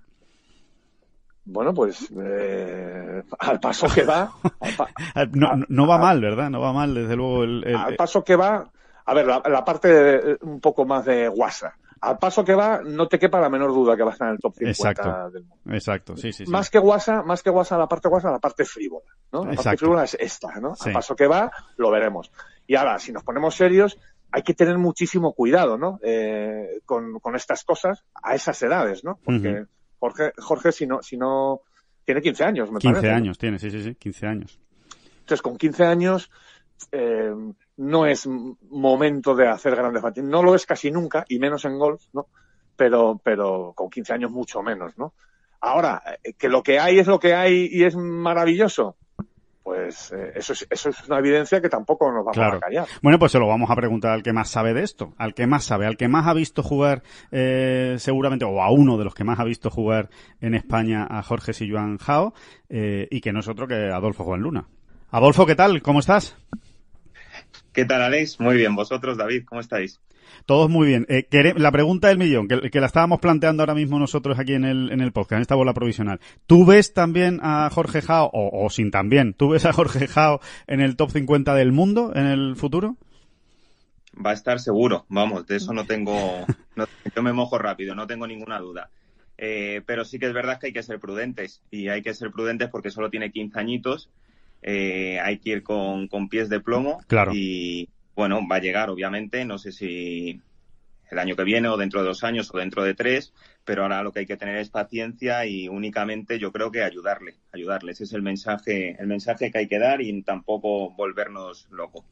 Bueno, pues eh, al paso que va. no, va mal, ¿verdad? No va mal, desde luego. El, Al eh, paso que va. A ver, la, parte un poco más de guasa al paso que va, no te quepa la menor duda que va a estar en el top 50 del mundo. Exacto, sí, sí. sí. Más que Guasa, más que Guasa, la parte Guasa, la parte frívola, ¿no? La parte frívola es esta, ¿no? Al paso que va, lo veremos. Y ahora, si nos ponemos serios, hay que tener muchísimo cuidado, ¿no? Eh, con, con, estas cosas a esas edades, ¿no? Porque Jorge, Jorge, si no, si no, tiene 15 años, me 15 parece. 15 años tiene, sí, sí, sí, 15 años. Entonces, con 15 años, eh, no es momento de hacer grandes partidos. No lo es casi nunca, y menos en golf, ¿no? Pero, pero con 15 años mucho menos, ¿no? Ahora, eh, que lo que hay es lo que hay y es maravilloso, pues eh, eso, es, eso es una evidencia que tampoco nos va a callar. Bueno, pues se lo vamos a preguntar al que más sabe de esto, al que más sabe, al que más ha visto jugar eh, seguramente, o a uno de los que más ha visto jugar en España a Jorge y Jao, eh, y que no es otro que Adolfo Juan Luna. Adolfo, ¿qué tal? ¿Cómo estás? ¿Qué tal, Alex? Muy bien. ¿Vosotros, David? ¿Cómo estáis? Todos muy bien. Eh, la pregunta del millón, que, la estábamos planteando ahora mismo nosotros aquí en el, en el podcast, en esta bola provisional. ¿Tú ves también a Jorge Jao, o, sin también, ¿tú ves a Jorge Jao en el top 50 del mundo en el futuro? Va a estar seguro, vamos, de eso no tengo. No, yo me mojo rápido, no tengo ninguna duda. Eh, pero sí que es verdad que hay que ser prudentes, y hay que ser prudentes porque solo tiene 15 añitos eh, hay que ir con, con, pies de plomo. Y bueno, va a llegar, obviamente, no sé si el año que viene o dentro de dos años o dentro de tres, pero ahora lo que hay que tener es paciencia y únicamente yo creo que ayudarle, ayudarle. Ese es el mensaje, el mensaje que hay que dar y tampoco volvernos locos.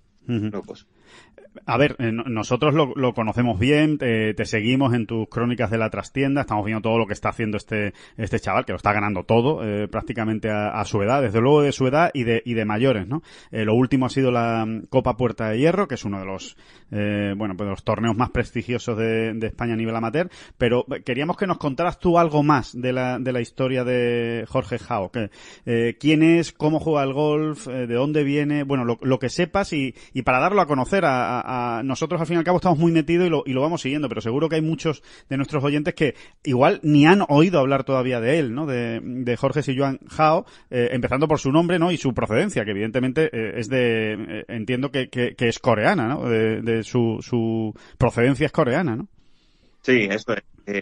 A ver, eh, nosotros lo, conocemos bien, te, seguimos en tus crónicas de la trastienda, estamos viendo todo lo que está haciendo este, este chaval, que lo está ganando todo, eh, prácticamente a, su edad, desde luego de su edad y de, y de mayores, ¿no? Eh, lo último ha sido la mm, Copa Puerta de Hierro, que es uno de los, bueno, pues de los torneos más prestigiosos de, España a nivel amateur, pero queríamos que nos contaras tú algo más de la, de la historia de Jorge Jao, que, quién es, cómo juega el golf, de dónde viene, bueno, lo, lo que sepas y, y para darlo a conocer. A, nosotros, al fin y al cabo, estamos muy metidos y lo, y lo, vamos siguiendo, pero seguro que hay muchos de nuestros oyentes que igual ni han oído hablar todavía de él, ¿no? De, de Jorge Siyuan Jao, eh, empezando por su nombre, ¿no? Y su procedencia, que evidentemente eh, es de, eh, entiendo que, es coreana, ¿no? De, su, su, procedencia es coreana, ¿no? Sí, eso es.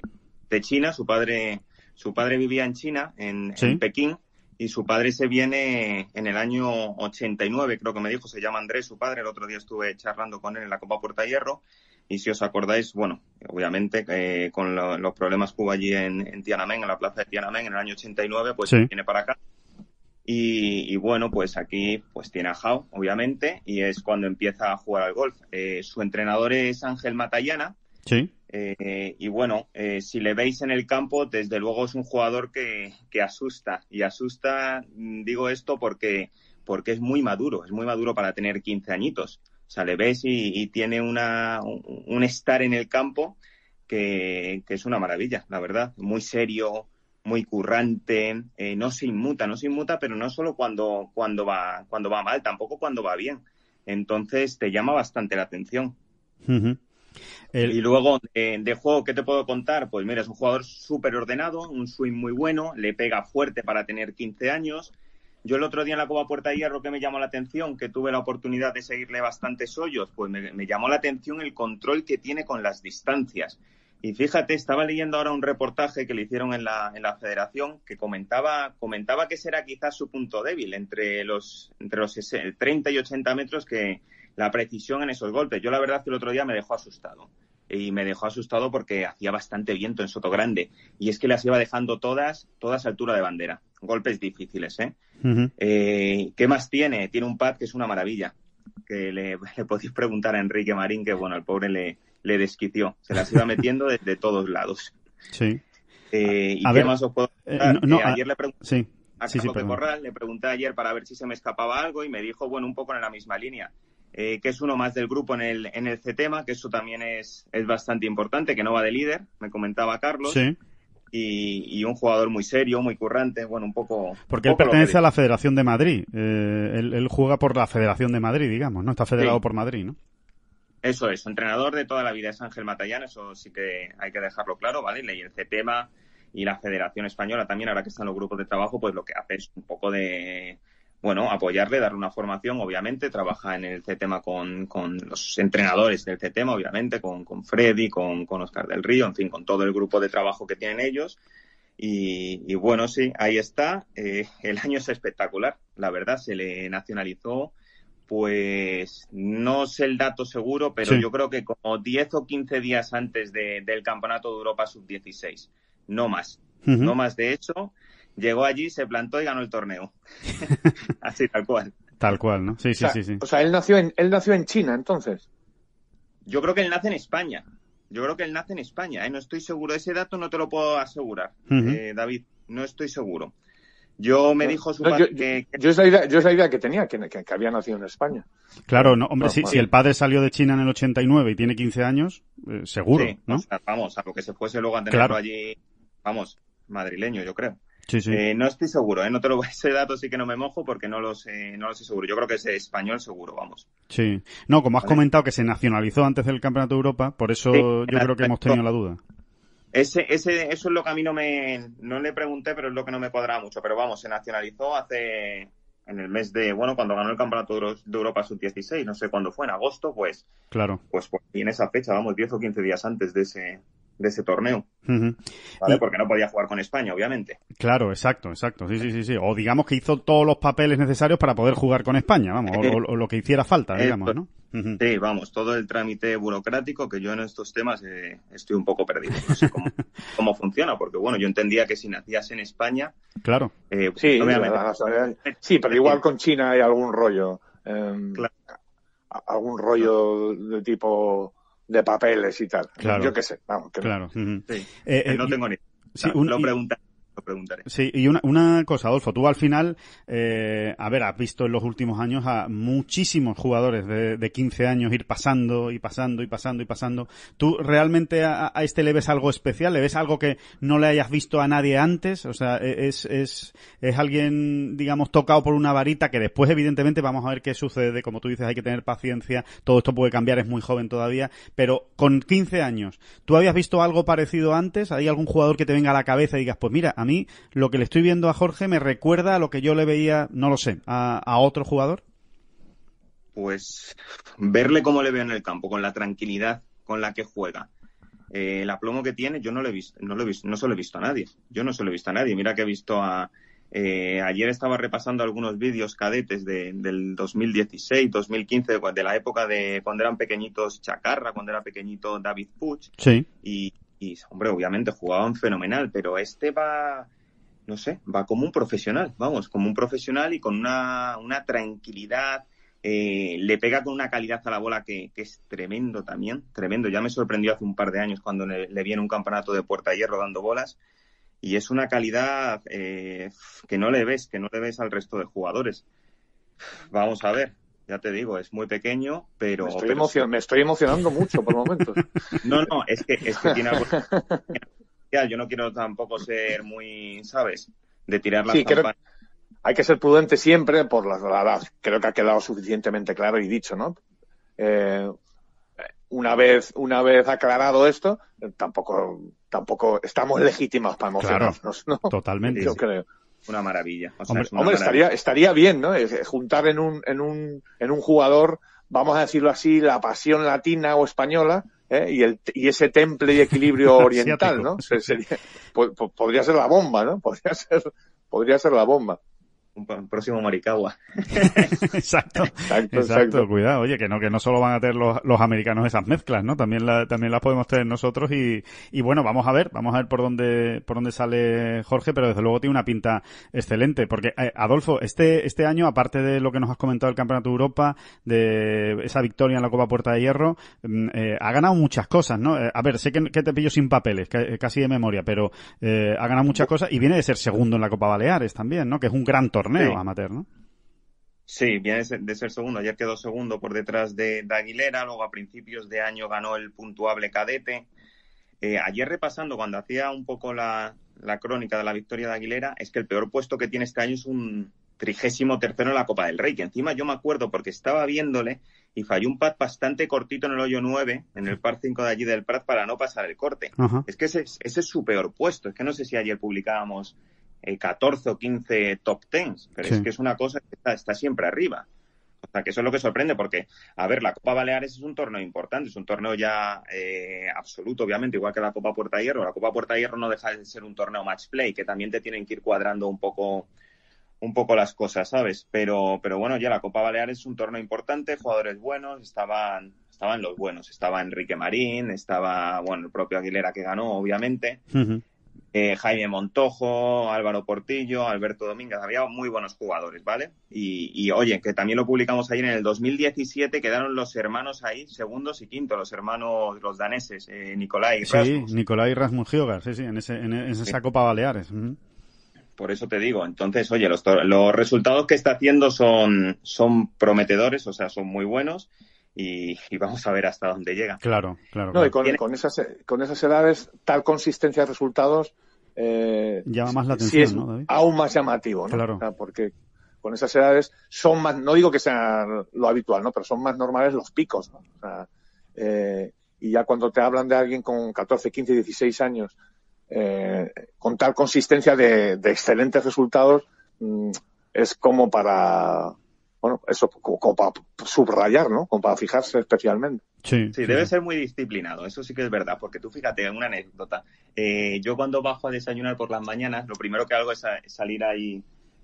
de China, su padre, su padre vivía en China, en, en Pekín, y su padre se viene en el año 89, creo que me dijo, se llama Andrés, su padre, el otro día estuve charlando con él en la Copa Puerta Hierro, y si os acordáis, bueno, obviamente eh, con los problemas que hubo allí en, en, Tiananmen, en la plaza de Tiananmen, en el año 89, pues viene para acá. Y, bueno, pues aquí pues tiene a Jao, obviamente, y es cuando empieza a jugar al golf. Eh, su entrenador es Ángel Matallana, Sí. Eh, y bueno, eh, si le veis en el campo, desde luego es un jugador que, que asusta. Y asusta, mm, digo esto porque, porque es muy maduro, es muy maduro para tener 15 añitos. O sea, le ves y, tiene una, un estar en el campo que, que, es una maravilla, la verdad. Muy serio, muy currante, eh, no se inmuta, no se inmuta, pero no solo cuando, cuando, va, cuando va mal, tampoco cuando va bien. Entonces te llama bastante la atención. Y luego, de, juego, ¿qué te puedo contar? Pues mira, es un jugador súper ordenado, un swing muy bueno, le pega fuerte para tener 15 años. Yo el otro día en la Copa Puerta de Hierro, que me llamó la atención, que tuve la oportunidad de seguirle bastantes hoyos, pues me, llamó la atención el control que tiene con las distancias. Y fíjate, estaba leyendo ahora un reportaje que le hicieron en la, en la federación que comentaba, comentaba que será quizás su punto débil entre los, entre los 30 y 80 metros que, la precisión en esos golpes. Yo la verdad que el otro día me dejó asustado. Y me dejó asustado porque hacía bastante viento en Soto Grande. Y es que las iba dejando todas, todas a altura de bandera. Golpes difíciles, ¿eh? eh qué más tiene? Tiene un pad que es una maravilla. Que le, podéis preguntar a Enrique Marín, que bueno, al pobre le, le desquició. Se las iba metiendo desde todos lados. Sí. Eh, ¿Y qué más os puedo eh, ayer le pregunté a Carlos Corral, le pregunté ayer para ver si se me escapaba algo y me dijo, bueno, un poco en la misma línea. Eh, que es uno más del grupo en el, en el tema que eso también es, es bastante importante, que no va de líder, me comentaba Carlos. Y, y, un jugador muy serio, muy currante, bueno, un poco... Porque él pertenece a la Federación de Madrid, eh, él, juega por la Federación de Madrid, digamos, ¿no? Está federado por Madrid, ¿no? Eso es, entrenador de toda la vida es Ángel Matallán, eso sí que hay que dejarlo claro, ¿vale? Y el CETEMA y la Federación Española también, ahora que están los grupos de trabajo, pues lo que hace es un poco de bueno, apoyarle, darle una formación, obviamente, trabaja en el CETEMA con, los entrenadores del CETEMA, obviamente, con, Freddy, con, con, Oscar del Río, en fin, con todo el grupo de trabajo que tienen ellos. Y, bueno, sí, ahí está. Eh, el año es espectacular, la verdad, se le nacionalizó, pues no sé el dato seguro, pero yo creo que como 10 o 15 días antes de, del Campeonato de Europa Sub-16, no más, no más de hecho llegó allí, se plantó y ganó el torneo. Así, tal cual. Tal cual, ¿no? Sí, sí, sí, sí. O sea, él nació, en, él nació en China, entonces. Yo creo que él nace en España. Yo creo que él nace en España. ¿eh? No estoy seguro. Ese dato no te lo puedo asegurar, eh, David. No estoy seguro. Yo me dijo su padre yo, que, Yo, es la idea, que tenía, que, había nacido en España. Claro, no, hombre, si, el padre salió de China en el 89 y tiene 15 años, eh, seguro, ¿no? vamos, a lo que se fuese luego a tenerlo claro. allí, vamos, madrileño, yo creo. Eh, no estoy seguro, ¿eh? no ese dato sí que no me mojo porque no lo sé, no lo sé seguro. Yo creo que es español seguro, vamos. Sí. No, como has comentado que se nacionalizó antes del Campeonato de Europa, por eso yo creo que hemos tenido la duda. Ese, ese, eso es lo que a mí no me, le pregunté, pero es lo que no me cuadra mucho. Pero vamos, se nacionalizó hace, en el mes de, bueno, cuando ganó el Campeonato de Europa Sub-16, no sé cuándo fue, en agosto, pues. Claro. Pues, pues, y en esa fecha, vamos, 10 o 15 días antes de ese, de ese torneo. ¿Vale? Porque no podía jugar con España, obviamente. Claro, exacto, exacto. Sí, sí, sí, sí. O digamos que hizo todos los papeles necesarios para poder jugar con España, vamos, o, lo que hiciera falta, digamos, ¿no? Sí, vamos, todo el trámite burocrático que yo en estos temas eh, estoy un poco perdido. No sé cómo, funciona, porque bueno, yo entendía que si nacías en España. Claro. Eh, sí, sí, pero igual con China hay algún rollo. Em, claro. Algún rollo de tipo de papeles y tal. Claro. Yo qué sé, vamos. claro. sí. eh, eh no tengo ni... Sí, un, lo pregunta preguntaré. Sí, y una, una cosa, Adolfo, tú al final, eh, a ver, has visto en los últimos años a muchísimos jugadores de, de 15 años ir pasando y pasando y pasando y pasando. ¿Tú realmente a, este le ves algo especial? ¿Le ves algo que no le hayas visto a nadie antes? O sea, e, es, es, es alguien, digamos, tocado por una varita que después, evidentemente, vamos a ver qué sucede. Como tú dices, hay que tener paciencia, todo esto puede cambiar, es muy joven todavía, pero con 15 años, ¿tú habías visto algo parecido antes? ¿Hay algún jugador que te venga a la cabeza y digas, pues mira, a mí lo que le estoy viendo a Jorge me recuerda a lo que yo le veía, no lo sé, a, otro jugador. Pues verle cómo le veo en el campo, con la tranquilidad con la que juega, eh, el aplomo que tiene, yo no lo he visto, no lo he visto, no se lo he visto a nadie. Yo no se lo he visto a nadie. Mira que he visto a eh, ayer estaba repasando algunos vídeos cadetes del 2016, 2015, de la época de cuando eran pequeñitos Chacarra, cuando era pequeñito David Puch. Sí. Y y, hombre, obviamente jugaban fenomenal, pero este va, no sé, va como un profesional, vamos, como un profesional y con una, tranquilidad, eh, le pega con una calidad a la bola que, es tremendo también, tremendo. Ya me sorprendió hace un par de años cuando le, vi en un campeonato de puerta hierro dando bolas y es una calidad eh, que no le ves, que no le ves al resto de jugadores. Vamos a ver, ya te digo, es muy pequeño, pero... Me estoy, emocionando mucho por momentos. No, no, es que, es tiene algo Yo no quiero tampoco ser muy, ¿sabes? De tirar la sí, Hay que ser prudente siempre por las verdad. Creo que ha quedado suficientemente claro y dicho, ¿no? Eh, una vez una vez aclarado esto, eh, tampoco tampoco estamos legítimas para emocionarnos, ¿no? Totalmente. Yo creo una maravilla. hombre, Estaría, estaría bien, ¿no? Eh, juntar en un, en, un, en un jugador, vamos a decirlo así, la pasión latina o española ¿eh? y, el, y ese temple y equilibrio oriental, ¿no? Sería, podría ser la bomba, ¿no? Podría ser, podría ser la bomba un, próximo maricagua exacto, exacto, Cuidado, oye, que no, que no solo van a tener los, los americanos esas mezclas, ¿no? También, la, también las podemos tener nosotros y, y bueno, vamos a ver, vamos a ver por dónde, por dónde sale Jorge, pero desde luego tiene una pinta excelente. Porque, eh, Adolfo, este, este año, aparte de lo que nos has comentado del Campeonato de Europa, de esa victoria en la Copa Puerta de Hierro, mm, eh, ha ganado muchas cosas, ¿no? Eh, a ver, sé que, te pillo sin papeles, casi de memoria, pero ha ganado muchas cosas y viene de ser segundo en la Copa Baleares también, ¿no? Que es un gran torneo torneo sí. amateur, ¿no? Sí, viene de ser segundo. Ayer quedó segundo por detrás de, Aguilera, luego a principios de año ganó el puntuable cadete. Eh, ayer repasando, cuando hacía un poco la, crónica de la victoria de Aguilera, es que el peor puesto que tiene este año es un trigésimo tercero en la Copa del Rey, que encima yo me acuerdo porque estaba viéndole y falló un pad bastante cortito en el hoyo 9, en el par 5 de allí del Prat, para no pasar el corte. Es que ese, ese es su peor puesto. Es que no sé si ayer publicábamos el 14 o 15 top tens, pero es que es una cosa que está, siempre arriba. O sea, que eso es lo que sorprende, porque, a ver, la Copa Baleares es un torneo importante, es un torneo ya eh, absoluto, obviamente, igual que la Copa Puerta Hierro. La Copa Puerta Hierro no deja de ser un torneo match play, que también te tienen que ir cuadrando un poco un poco las cosas, ¿sabes? Pero, pero bueno, ya la Copa Baleares es un torneo importante, jugadores buenos, estaban, estaban los buenos, estaba Enrique Marín, estaba, bueno, el propio Aguilera que ganó, obviamente. Eh, Jaime Montojo, Álvaro Portillo, Alberto Domínguez, había muy buenos jugadores, ¿vale? Y, oye, que también lo publicamos ayer, en el 2017 quedaron los hermanos ahí, segundos y quinto los hermanos, los daneses, eh, Nicolai y Sí, Nicolai y Rasmus sí, sí, en, esa Copa Baleares. Por eso te digo, entonces, oye, los, resultados que está haciendo son, son prometedores, o sea, son muy buenos. Y, vamos a ver hasta dónde llega. Claro, claro. con, con esas edades, tal consistencia de resultados eh, llama más la atención, aún más llamativo, ¿no? porque con esas edades son más, no digo que sea lo habitual, ¿no? Pero son más normales los picos, ¿no? O sea, eh, y ya cuando te hablan de alguien con 14, 15, 16 años, eh, con tal consistencia de, excelentes resultados, mm, es como para bueno, eso como, para subrayar, ¿no? Como para fijarse especialmente. Sí, debe ser muy disciplinado, eso sí que es verdad, porque tú fíjate, en una anécdota. Eh, yo cuando bajo a desayunar por las mañanas, lo primero que hago es, salir ahí,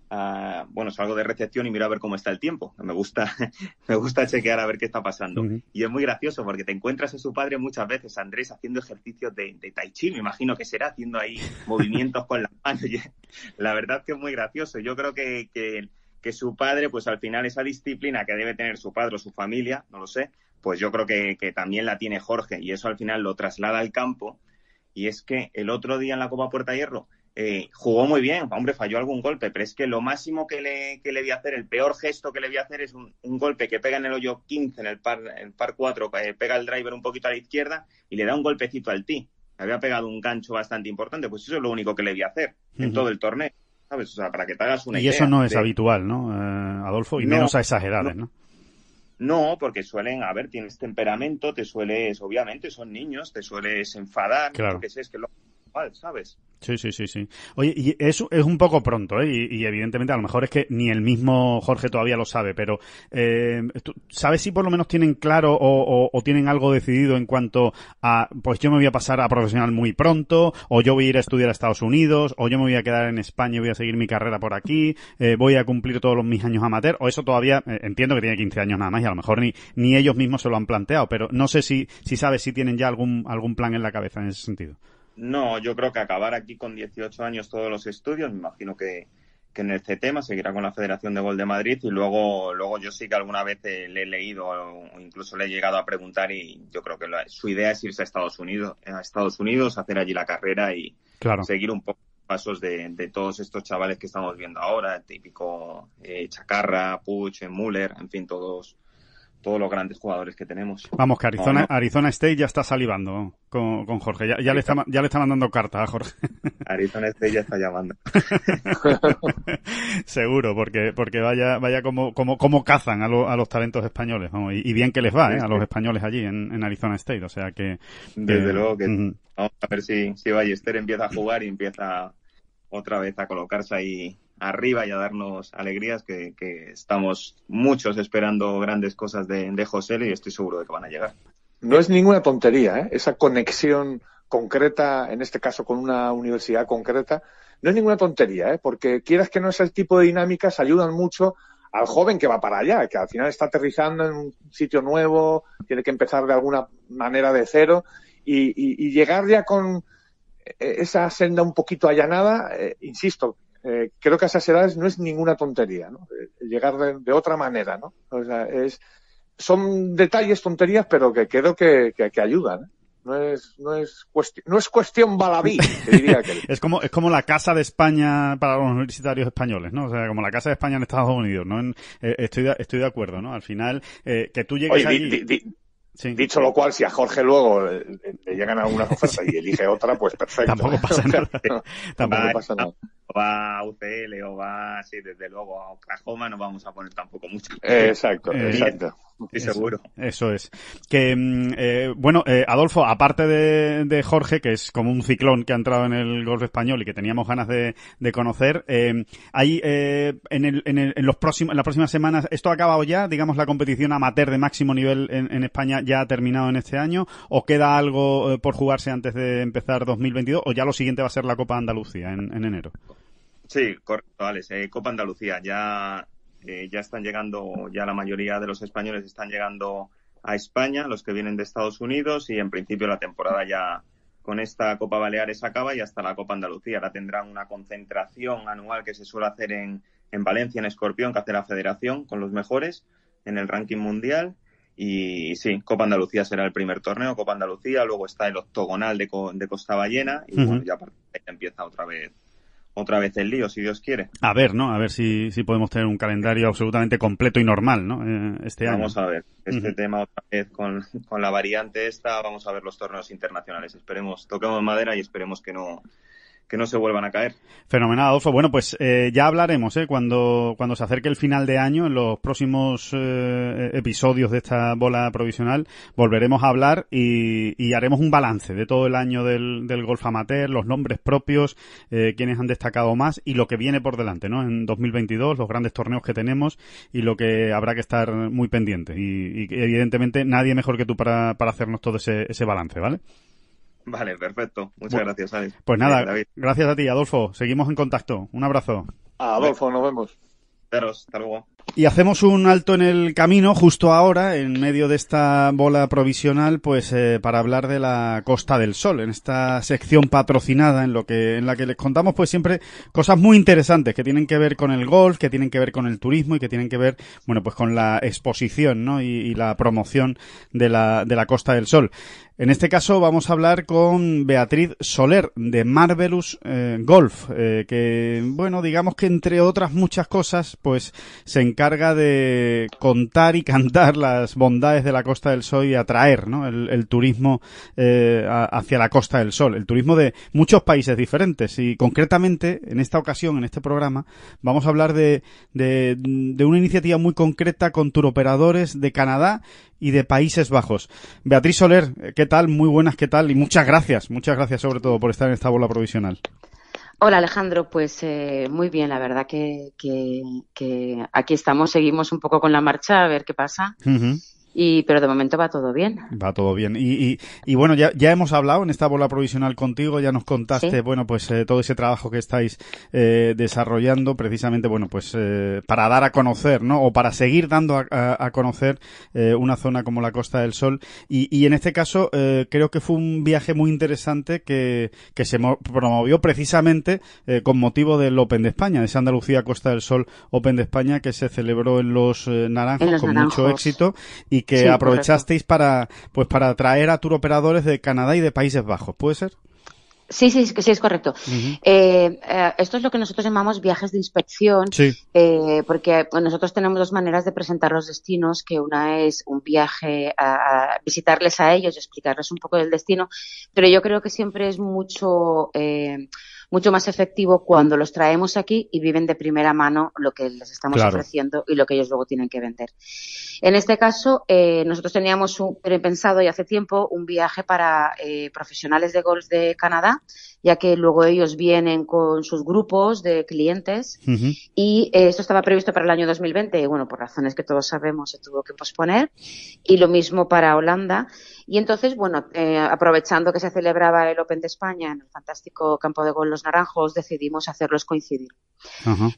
a, bueno, salgo de recepción y miro a ver cómo está el tiempo. Me gusta, me gusta chequear a ver qué está pasando. Y es muy gracioso porque te encuentras a su padre muchas veces, Andrés, haciendo ejercicios de, tai chi, me imagino que será, haciendo ahí movimientos con las manos. la verdad que es muy gracioso. Yo creo que que su padre, pues al final esa disciplina que debe tener su padre o su familia, no lo sé, pues yo creo que, también la tiene Jorge y eso al final lo traslada al campo. Y es que el otro día en la Copa Puerta Hierro eh, jugó muy bien, hombre, falló algún golpe, pero es que lo máximo que le, que le voy a hacer, el peor gesto que le voy a hacer es un, golpe que pega en el hoyo 15, en el par, el par 4, pega el driver un poquito a la izquierda y le da un golpecito al tee. había pegado un gancho bastante importante, pues eso es lo único que le voy a hacer en todo el torneo. ¿sabes? O sea, para que te hagas una y idea. Y eso no es habitual, ¿no, eh, Adolfo? Y menos a esas ¿no? ¿no? porque suelen, a ver, tienes temperamento, te sueles, obviamente, son niños, te sueles enfadar, claro. que es que ¿sabes? Sí, sí, sí, sí. Oye, y es, es un poco pronto, ¿eh? Y, evidentemente a lo mejor es que ni el mismo Jorge todavía lo sabe, pero eh, ¿sabes si por lo menos tienen claro o, o, tienen algo decidido en cuanto a, pues yo me voy a pasar a profesional muy pronto, o yo voy a ir a estudiar a Estados Unidos, o yo me voy a quedar en España y voy a seguir mi carrera por aquí, eh, voy a cumplir todos los, mis años amateur, o eso todavía, eh, entiendo que tiene 15 años nada más y a lo mejor ni, ni ellos mismos se lo han planteado, pero no sé si, si sabes si tienen ya algún, algún plan en la cabeza en ese sentido. No, yo creo que acabar aquí con 18 años todos los estudios, me imagino que, en este tema seguirá con la Federación de Gol de Madrid y luego, luego yo sí que alguna vez le he leído o incluso le he llegado a preguntar y yo creo que su idea es irse a Estados Unidos, a Estados Unidos, hacer allí la carrera y seguir un poco los pasos de, todos estos chavales que estamos viendo ahora, el típico eh, Chacarra, Puch, Müller, en fin, todos todos los grandes jugadores que tenemos. Vamos, que Arizona, Arizona State ya está salivando con, Jorge. Ya, le está, ya le está mandando cartas a Jorge. Arizona State ya está llamando. Seguro, porque, porque vaya, vaya como, como, cazan a, los talentos españoles. Y, bien que les va, ¿eh? a los españoles allí en, Arizona State. O sea que. Desde luego que. Vamos a ver si, si Ballester empieza a jugar y empieza otra vez a colocarse ahí arriba y a darnos alegrías, que, estamos muchos esperando grandes cosas de, José y estoy seguro de que van a llegar. No es ninguna tontería, ¿eh? esa conexión concreta, en este caso con una universidad concreta, no es ninguna tontería, ¿eh? porque quieras que no el tipo de dinámicas ayudan mucho al joven que va para allá, que al final está aterrizando en un sitio nuevo, tiene que empezar de alguna manera de cero y, llegar ya con eh, esa senda un poquito allanada, eh, insisto, eh, creo que a esas edades no es ninguna tontería, ¿no? Eh, llegar de, otra manera, ¿no? O sea, es, son detalles, tonterías, pero que creo que, que, ayudan. ¿eh? No es, no es, cuestión, no es cuestión es como, es como la Casa de España para los universitarios españoles, ¿no? O sea, como la Casa de España en Estados Unidos, ¿no? estoy, de, estoy de acuerdo, ¿no? Al final, que tú llegues allí... Dicho lo cual, si a Jorge luego le, llegan algunas ofertas y elige otra, pues perfecto. tampoco pasa nada va a UCL o va, sí, desde luego a Oklahoma, no vamos a poner tampoco mucho. exacto, exacto. Sí, seguro. Eso, es. Que, mm, eh, bueno, eh, Adolfo, aparte de, de, Jorge, que es como un ciclón que ha entrado en el golf español y que teníamos ganas de, conocer, eh, hay eh, en, el, en, en, los próximos, las próximas semanas, ¿esto ha acabado ya? Digamos, la competición amateur de máximo nivel en, en España ya ha terminado en este año, ¿o queda algo eh, por jugarse antes de empezar 2022? ¿O ya lo siguiente va a ser la Copa Andalucía en enero? Sí, correcto, Vale, eh, Copa Andalucía. Ya, eh, ya están llegando, ya la mayoría de los españoles están llegando a España, los que vienen de Estados Unidos, y en principio la temporada ya con esta Copa Baleares acaba y hasta la Copa Andalucía. La tendrán una concentración anual que se suele hacer en, Valencia, en Escorpión, que hace la Federación con los mejores en el ranking mundial. Y sí, Copa Andalucía será el primer torneo, Copa Andalucía, luego está el octogonal de, de Costa Ballena y ya empieza otra vez otra vez el lío, si Dios quiere. A ver, ¿no? A ver si, si podemos tener un calendario absolutamente completo y normal, ¿no? Eh, este año. Vamos a ver. Este tema otra vez con, con la variante esta, vamos a ver los torneos internacionales. Esperemos, toquemos madera y esperemos que no, que no se vuelvan a caer. Fenomenal, Adolfo. Bueno, pues eh, ya hablaremos ¿eh? cuando, cuando se acerque el final de año, en los próximos eh, episodios de esta bola provisional, volveremos a hablar y, y haremos un balance de todo el año del, del golf amateur, los nombres propios, eh, quienes han destacado más y lo que viene por delante ¿no? en 2022, los grandes torneos que tenemos y lo que habrá que estar muy pendiente. Y, y evidentemente nadie mejor que tú para, para hacernos todo ese, ese balance, ¿vale? Vale, perfecto. Muchas gracias, Alex. Pues nada, gracias a ti, Adolfo. Seguimos en contacto. Un abrazo. Adolfo, nos vemos. hasta luego. Y hacemos un alto en el camino justo ahora, en medio de esta bola provisional, pues eh, para hablar de la Costa del Sol, en esta sección patrocinada en lo que en la que les contamos pues siempre cosas muy interesantes que tienen que ver con el golf, que tienen que ver con el turismo y que tienen que ver, bueno, pues con la exposición, ¿no? Y, y la promoción de la de la Costa del Sol. En este caso vamos a hablar con Beatriz Soler de Marvelous eh, Golf, eh, que, bueno, digamos que entre otras muchas cosas, pues se encarga de contar y cantar las bondades de la Costa del Sol y atraer ¿no? el, turismo eh, hacia la Costa del Sol, el turismo de muchos países diferentes. Y concretamente, en esta ocasión, en este programa, vamos a hablar de, de, de una iniciativa muy concreta con turoperadores de Canadá y de Países Bajos. Beatriz Soler, ¿qué tal? Muy buenas, ¿qué tal? Y muchas gracias, muchas gracias sobre todo por estar en esta bola provisional. Hola Alejandro, pues eh, muy bien, la verdad que, que, que, aquí estamos, seguimos un poco con la marcha a ver qué pasa. Y, pero de momento va todo bien. Va todo bien. Y, y, bueno, ya, hemos hablado en esta bola provisional contigo, ya nos contaste, bueno, pues eh, todo ese trabajo que estáis eh, desarrollando precisamente, bueno, pues eh, para dar a conocer, ¿no? O para seguir dando a, conocer una zona como la Costa del Sol. Y, y en este caso, creo que fue un viaje muy interesante que, que se promovió precisamente con motivo del Open de España, de esa Andalucía Costa del Sol Open de España que se celebró en Los Naranjos con mucho éxito y que aprovechasteis para, pues para atraer a tour operadores de Canadá y de Países Bajos, ¿puede ser? Sí, sí, sí, es correcto. Eh, eh, esto es lo que nosotros llamamos viajes de inspección, eh, porque nosotros tenemos dos maneras de presentar los destinos, que una es un viaje a, a visitarles a ellos y explicarles un poco del destino, pero yo creo que siempre es mucho mucho más efectivo cuando los traemos aquí y viven de primera mano lo que les estamos ofreciendo y lo que ellos luego tienen que vender. En este caso, eh, nosotros teníamos un, pensado y hace tiempo un viaje para eh, profesionales de golf de Canadá ya que luego ellos vienen con sus grupos de clientes y eh, esto estaba previsto para el año 2020 y bueno, por razones que todos sabemos se tuvo que posponer y lo mismo para Holanda. Y entonces, bueno, eh, aprovechando que se celebraba el Open de España en el fantástico campo de gol Los Naranjos, decidimos hacerlos coincidir.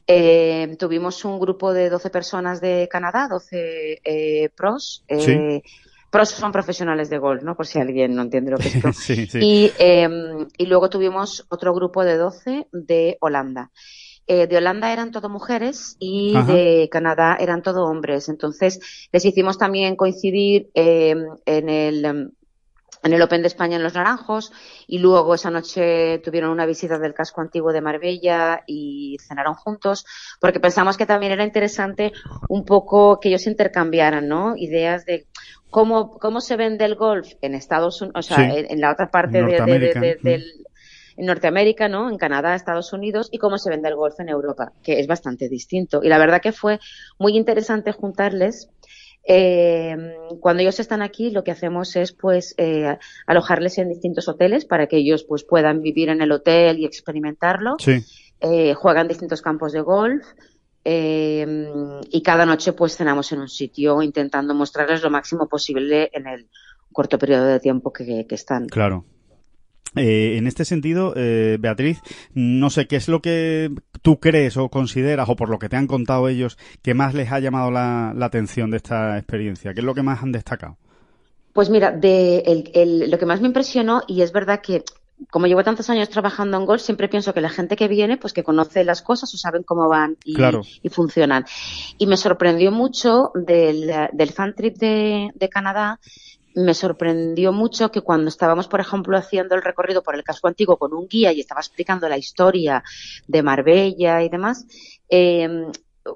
Eh, tuvimos un grupo de 12 personas de Canadá, 12 pros. ¿Sí? Pero son profesionales de golf, ¿no? Por si alguien no entiende lo que es Y, em, y, luego tuvimos otro grupo de 12 de Holanda. Eh, de Holanda eran todo mujeres y de Canadá eran todo hombres. Entonces les hicimos también coincidir eh, en el em, en el Open de España en Los Naranjos y luego esa noche tuvieron una visita del casco antiguo de Marbella y cenaron juntos porque pensamos que también era interesante un poco que ellos intercambiaran, ¿no? Ideas de cómo, cómo se vende el golf en Estados Unidos, o sea, en, la otra parte de, del Norteamérica, ¿no? En Canadá, Estados Unidos y cómo se vende el golf en Europa, que es bastante distinto. Y la verdad que fue muy interesante juntarles eh, cuando ellos están aquí, lo que hacemos es pues eh, alojarles en distintos hoteles para que ellos pues puedan vivir en el hotel y experimentarlo. Eh, juegan distintos campos de golf. y cada noche pues cenamos en un sitio intentando mostrarles lo máximo posible en el corto periodo de tiempo que, que están. Claro. Eh, en este sentido, eh, Beatriz, no sé qué es lo que tú crees o consideras, o por lo que te han contado ellos, que más les ha llamado la, atención de esta experiencia. ¿Qué es lo que más han destacado? Pues mira, lo que más me impresionó, y es verdad que como llevo tantos años trabajando en golf siempre pienso que la gente que viene, pues que conoce las cosas o saben cómo van y, y funcionan. Y me sorprendió mucho del, del fan trip de, de Canadá, me sorprendió mucho que cuando estábamos, por ejemplo, haciendo el recorrido por el casco antiguo con un guía y estaba explicando la historia de Marbella y demás, eh,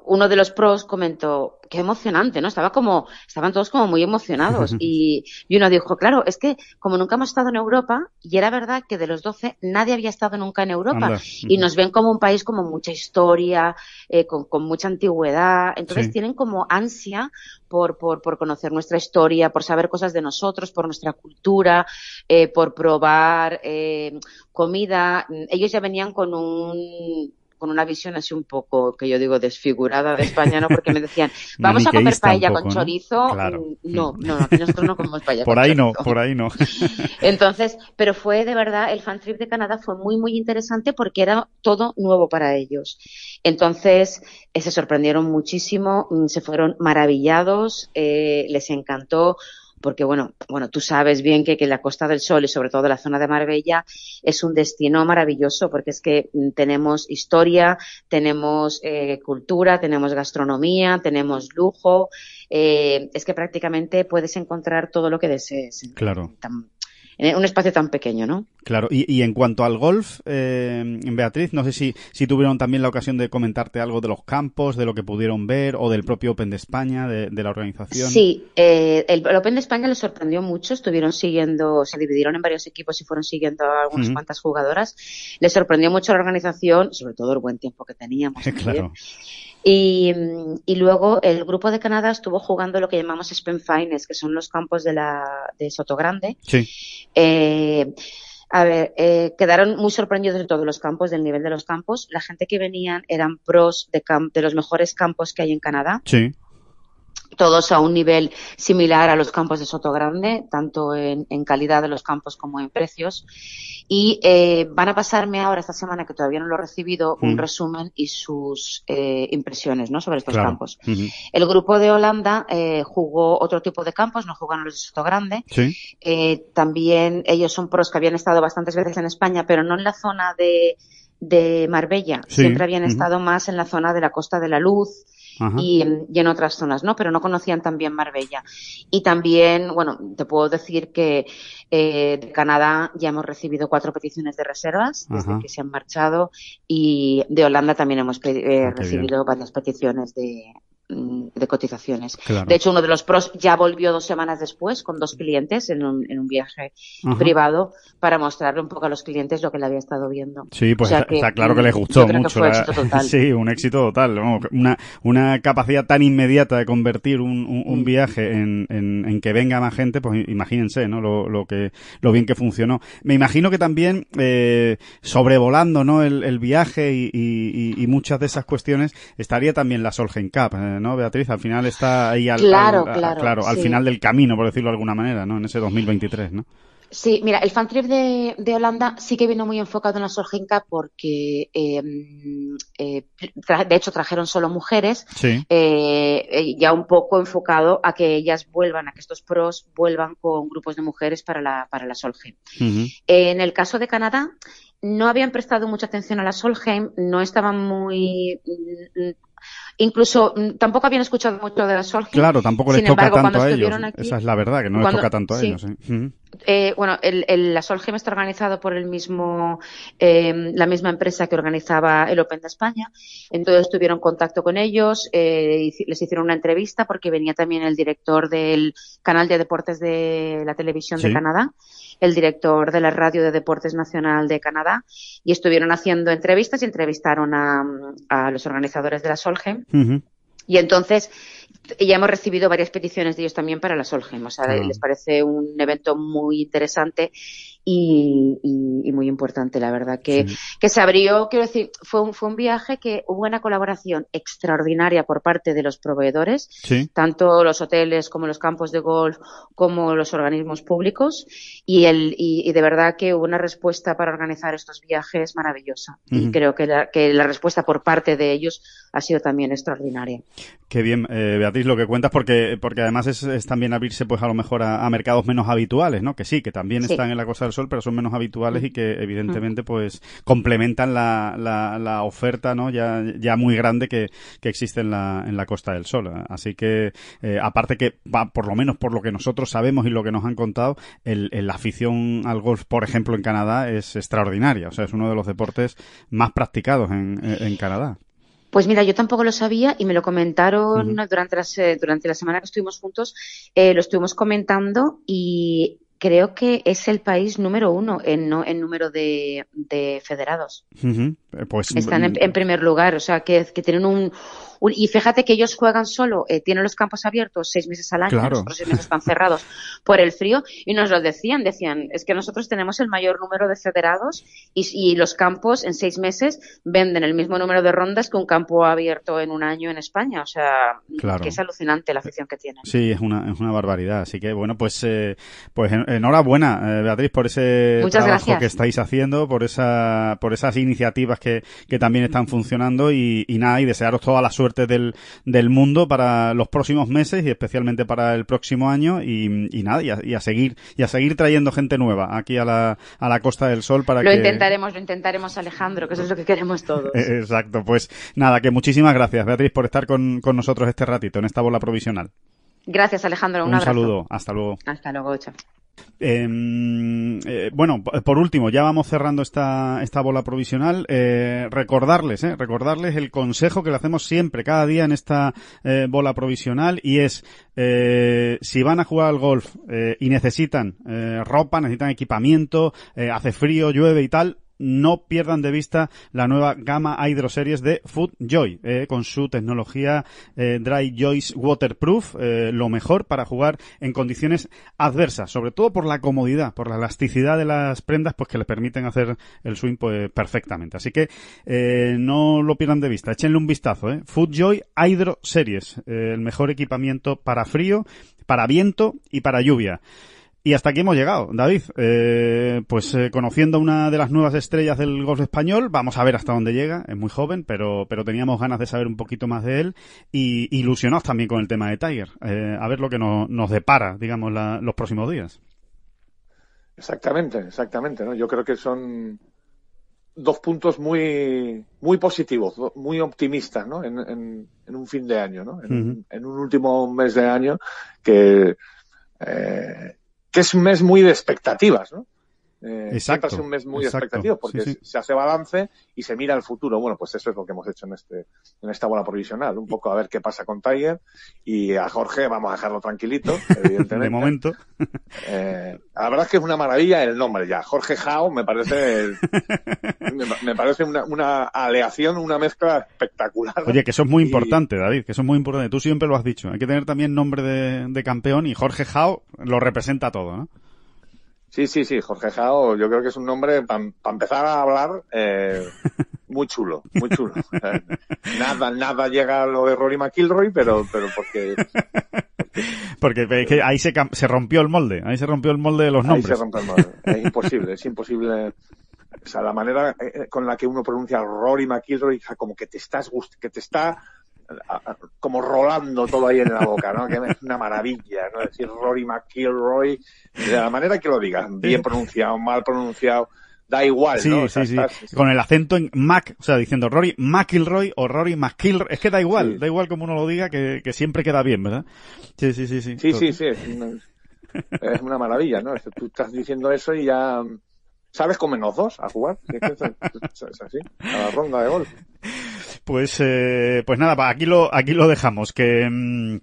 uno de los pros comentó, qué emocionante, ¿no? Estaba como, estaban todos como muy emocionados. Y, uno dijo, claro, es que como nunca hemos estado en Europa, y era verdad que de los 12 nadie había estado nunca en Europa, y nos ven como un país como mucha historia, eh, con, mucha antigüedad, entonces tienen como ansia por, conocer nuestra historia, por saber cosas de nosotros, por nuestra cultura, eh, por probar eh, comida. Ellos ya venían con un, con una visión así un poco, que yo digo, desfigurada de España, ¿no? Porque me decían, vamos a comer paella con chorizo. Mm, ¿no? no, no, nosotros no comemos paella por ahí no, por ahí no. Entonces, pero fue de verdad, el fan trip de Canadá fue muy, muy interesante porque era todo nuevo para ellos. Entonces, eh, se sorprendieron muchísimo, mm, se fueron maravillados, eh, les encantó porque bueno, bueno, tú sabes bien que, la Costa del Sol y sobre todo la zona de Marbella es un destino maravilloso porque es que mm, tenemos historia, tenemos eh, cultura, tenemos gastronomía, tenemos lujo, eh, es que prácticamente puedes encontrar todo lo que desees. Claro en un espacio tan pequeño, ¿no? Claro, y, en cuanto al golf, eh, Beatriz, no sé si, tuvieron también la ocasión de comentarte algo de los campos, de lo que pudieron ver, o del propio Open de España, de, la organización. Sí, eh, el, Open de España les sorprendió mucho, estuvieron siguiendo, se dividieron en varios equipos y fueron siguiendo a algunas cuantas jugadoras. Les sorprendió mucho la organización, sobre todo el buen tiempo que teníamos. claro. Y, luego el grupo de Canadá estuvo jugando lo que llamamos Spin fines, que son los campos de, la, de Sotogrande. Sí. Eh, a ver, eh, quedaron muy sorprendidos de todos los campos, del nivel de los campos. La gente que venían eran pros de, de los mejores campos que hay en Canadá. Sí todos a un nivel similar a los campos de Soto Grande, tanto en, calidad de los campos como en precios. Y eh, van a pasarme ahora esta semana, que todavía no lo he recibido, un mm. resumen y sus eh, impresiones ¿no? sobre estos campos. El grupo de Holanda eh, jugó otro tipo de campos, no jugaron los de Soto Grande. también ellos son pros que habían estado bastantes veces en España, pero no en la zona de, Marbella. Siempre habían estado más en la zona de la Costa de la Luz y, en otras zonas, ¿no? Pero no conocían también Marbella. Y también, bueno, te puedo decir que eh, de Canadá ya hemos recibido cuatro peticiones de reservas desde que se han marchado y de Holanda también hemos eh, ah, recibido varias peticiones de, Mm, de cotizaciones. De hecho, uno de los pros ya volvió dos semanas después con dos clientes en un, en un viaje privado para mostrarle un poco a los clientes lo que le había estado viendo. Sí, pues está, claro que mm, les gustó mucho. sí, un éxito total. Una, una capacidad tan inmediata de convertir un, mm. viaje en, que venga más gente, pues imagínense ¿no? lo, lo, que, lo bien que funcionó. Me imagino que también eh, sobrevolando ¿no? el, viaje y, muchas de esas cuestiones estaría también la Solgen Cup. Eh, ¿no, Beatriz? Al final está ahí al, final del camino, por decirlo de alguna manera, ¿no? En ese 2023, ¿no? Sí, mira, el fan trip de, Holanda sí que vino muy enfocado en la Solgenka porque, em, eh, de hecho, trajeron solo mujeres, eh, ya un poco enfocado a que ellas vuelvan, a que estos pros vuelvan con grupos de mujeres para la, para la Solgen. en el caso de Canadá, no habían prestado mucha atención a la Solheim, no estaban muy Incluso mm, tampoco habían escuchado mucho de la Solgem. Claro, tampoco les toca tanto a ellos. Esa es la verdad, que no les toca tanto a ellos. ¿eh? Eh, bueno, el, la Solgem está organizado por el mismo, em, la misma empresa que organizaba el Open de España. Entonces tuvieron contacto con ellos, eh, les hicieron una entrevista porque venía también el director del canal de deportes de la televisión de Canadá el director de la radio de deportes nacional de Canadá y estuvieron haciendo entrevistas y entrevistaron a, mm, los organizadores de la Solheim. Y entonces ya hemos recibido varias peticiones de ellos también para la Solgem O sea, ah. les parece un evento muy interesante y, muy importante, la verdad, que, que se abrió, quiero decir, fue un, fue un viaje que hubo una colaboración extraordinaria por parte de los proveedores, tanto los hoteles como los campos de golf, como los organismos públicos, y, el, y, de verdad que hubo una respuesta para organizar estos viajes maravillosa. Y creo que la, que la respuesta por parte de ellos ha sido también extraordinaria. Qué bien. Eh, Beatriz, lo que cuentas, porque, porque además es, también abrirse, pues a lo mejor a, mercados menos habituales, ¿no? Que sí, que también están en la Costa del Sol, pero son menos habituales y que mm. evidentemente, pues, complementan la, la, la oferta, ¿no? Ya, ya muy grande que, que existe en la, en la Costa del Sol. Así que, eh, aparte que, va por lo menos por lo que nosotros sabemos y lo que nos han contado, el, el afición al golf, por ejemplo, en Canadá es extraordinaria. O sea, es uno de los deportes más practicados en, en Canadá. Pues mira, yo tampoco lo sabía y me lo comentaron durante, eh, durante la semana que estuvimos juntos, eh, lo estuvimos comentando y creo que es el país número uno en, en número de, federados. Eh, pues, están en, primer lugar, o sea, que, tienen un, Y fíjate que ellos juegan solo, eh, tienen los campos abiertos seis meses al año, los seis meses están cerrados por el frío, y nos lo decían, decían, es que nosotros tenemos el mayor número de federados y, los campos en seis meses venden el mismo número de rondas que un campo abierto en un año en España, o sea, que es alucinante la afición que tienen. Sí, es una, barbaridad, así que bueno, pues, eh, pues enhorabuena, Beatriz, por ese trabajo que estáis haciendo, por, esa, por esas iniciativas que que, también están funcionando y, nada, y desearos toda la suerte del, del mundo para los próximos meses y especialmente para el próximo año y, nada, y a, seguir y a seguir trayendo gente nueva aquí a la, a la Costa del Sol para que... Lo intentaremos, lo intentaremos Alejandro, que eso es lo que queremos todos. Exacto, pues nada, que muchísimas gracias Beatriz por estar con, con nosotros este ratito en esta bola provisional. Gracias, Alejandro. Un, un saludo. Hasta luego. Hasta luego. Chao. Em, eh, bueno, por último, ya vamos cerrando esta, esta bola provisional. Eh, recordarles, eh, recordarles el consejo que le hacemos siempre, cada día en esta eh, bola provisional, y es si van a jugar al golf y necesitan ropa, necesitan equipamiento, hace frío, llueve y tal, no pierdan de vista la nueva gama series de Food Joy, eh, con su tecnología eh, Dry Joyce Waterproof, eh, lo mejor para jugar en condiciones adversas, sobre todo por la comodidad, por la elasticidad de las prendas, pues que les permiten hacer el swing pues, perfectamente. Así que no lo pierdan de vista, échenle un vistazo. Eh. Food Joy Hydro Series, el mejor equipamiento para frío, para viento y para lluvia. Y hasta aquí hemos llegado, David. Eh, pues eh, conociendo una de las nuevas estrellas del golf español, vamos a ver hasta dónde llega. Es muy joven, pero, pero teníamos ganas de saber un poquito más de él y ilusionados también con el tema de Tiger. Eh, a ver lo que nos depara, digamos, los próximos días. Exactamente, exactamente. Yo creo que son dos puntos muy, muy positivos, muy optimistas en, un fin de año, en, un último mes de año que que es un mes muy de expectativas, ¿no? Eh, exacto, es un mes muy expectativo porque se hace balance y se mira al futuro. Bueno, pues eso es lo que hemos hecho en este en esta bola provisional, un poco a ver qué pasa con Tiger y a Jorge vamos a dejarlo tranquilito, evidentemente. de momento. Eh, la verdad es que es una maravilla el nombre ya. Jorge Jao me parece me, parece una, aleación, una mezcla espectacular. Oye, que eso es muy importante, David, que eso es muy importante. Tú siempre lo has dicho. Hay que tener también nombre de, campeón y Jorge Jao lo representa todo, ¿no? Sí, sí, sí, Jorge Jao, yo creo que es un nombre para empezar a hablar eh, muy chulo, muy chulo. nada, nada llega a lo de Rory McIlroy, pero, pero porque porque ahí se, se rompió el molde, ahí se rompió el molde de los nombres. Ahí se rompió el molde. Es imposible, es imposible. O sea, la manera eh, con la que uno pronuncia Rory McIlroy, como que te estás que te está como rolando todo ahí en la boca, ¿no? Que es una maravilla, ¿no? decir, Rory McIlroy, de la manera que lo digas, bien pronunciado, mal pronunciado, da igual, ¿no? Con el acento en Mac, o sea, diciendo Rory McIlroy o Rory McIlroy, es que da igual, da igual como uno lo diga, que, siempre queda bien, ¿verdad? Sí, sí, sí, sí. Sí, sí, es una, maravilla, ¿no? Tú estás diciendo eso y ya sabes con menos dos a jugar. Es, así, a la ronda de golf. Pues, eh, pues nada, aquí lo, aquí lo dejamos. Que. Mm,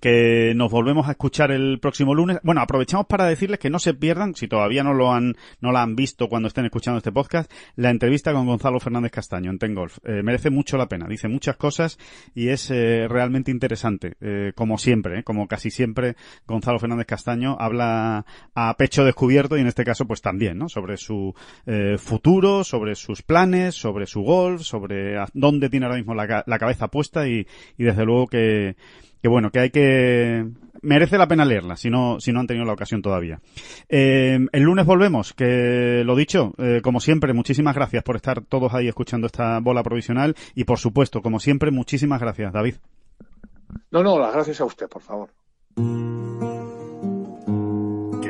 que nos volvemos a escuchar el próximo lunes. Bueno, aprovechamos para decirles que no se pierdan, si todavía no lo han, no la han visto cuando estén escuchando este podcast, la entrevista con Gonzalo Fernández Castaño en Tengolf. Eh, merece mucho la pena, dice muchas cosas y es eh, realmente interesante, eh, como siempre, como casi siempre Gonzalo Fernández Castaño habla a pecho descubierto y en este caso pues también, ¿no? Sobre su futuro, sobre sus planes, sobre su golf, sobre dónde tiene ahora mismo la, la cabeza puesta y, y desde luego que bueno, que hay que... Merece la pena leerla, si no, si no han tenido la ocasión todavía. Eh, el lunes volvemos, que lo dicho, eh, como siempre, muchísimas gracias por estar todos ahí escuchando esta bola provisional y por supuesto, como siempre, muchísimas gracias, David. No, no, las gracias a usted, por favor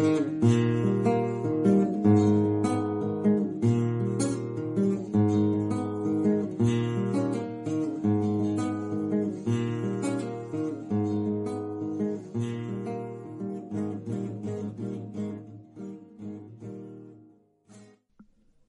Mm-hmm.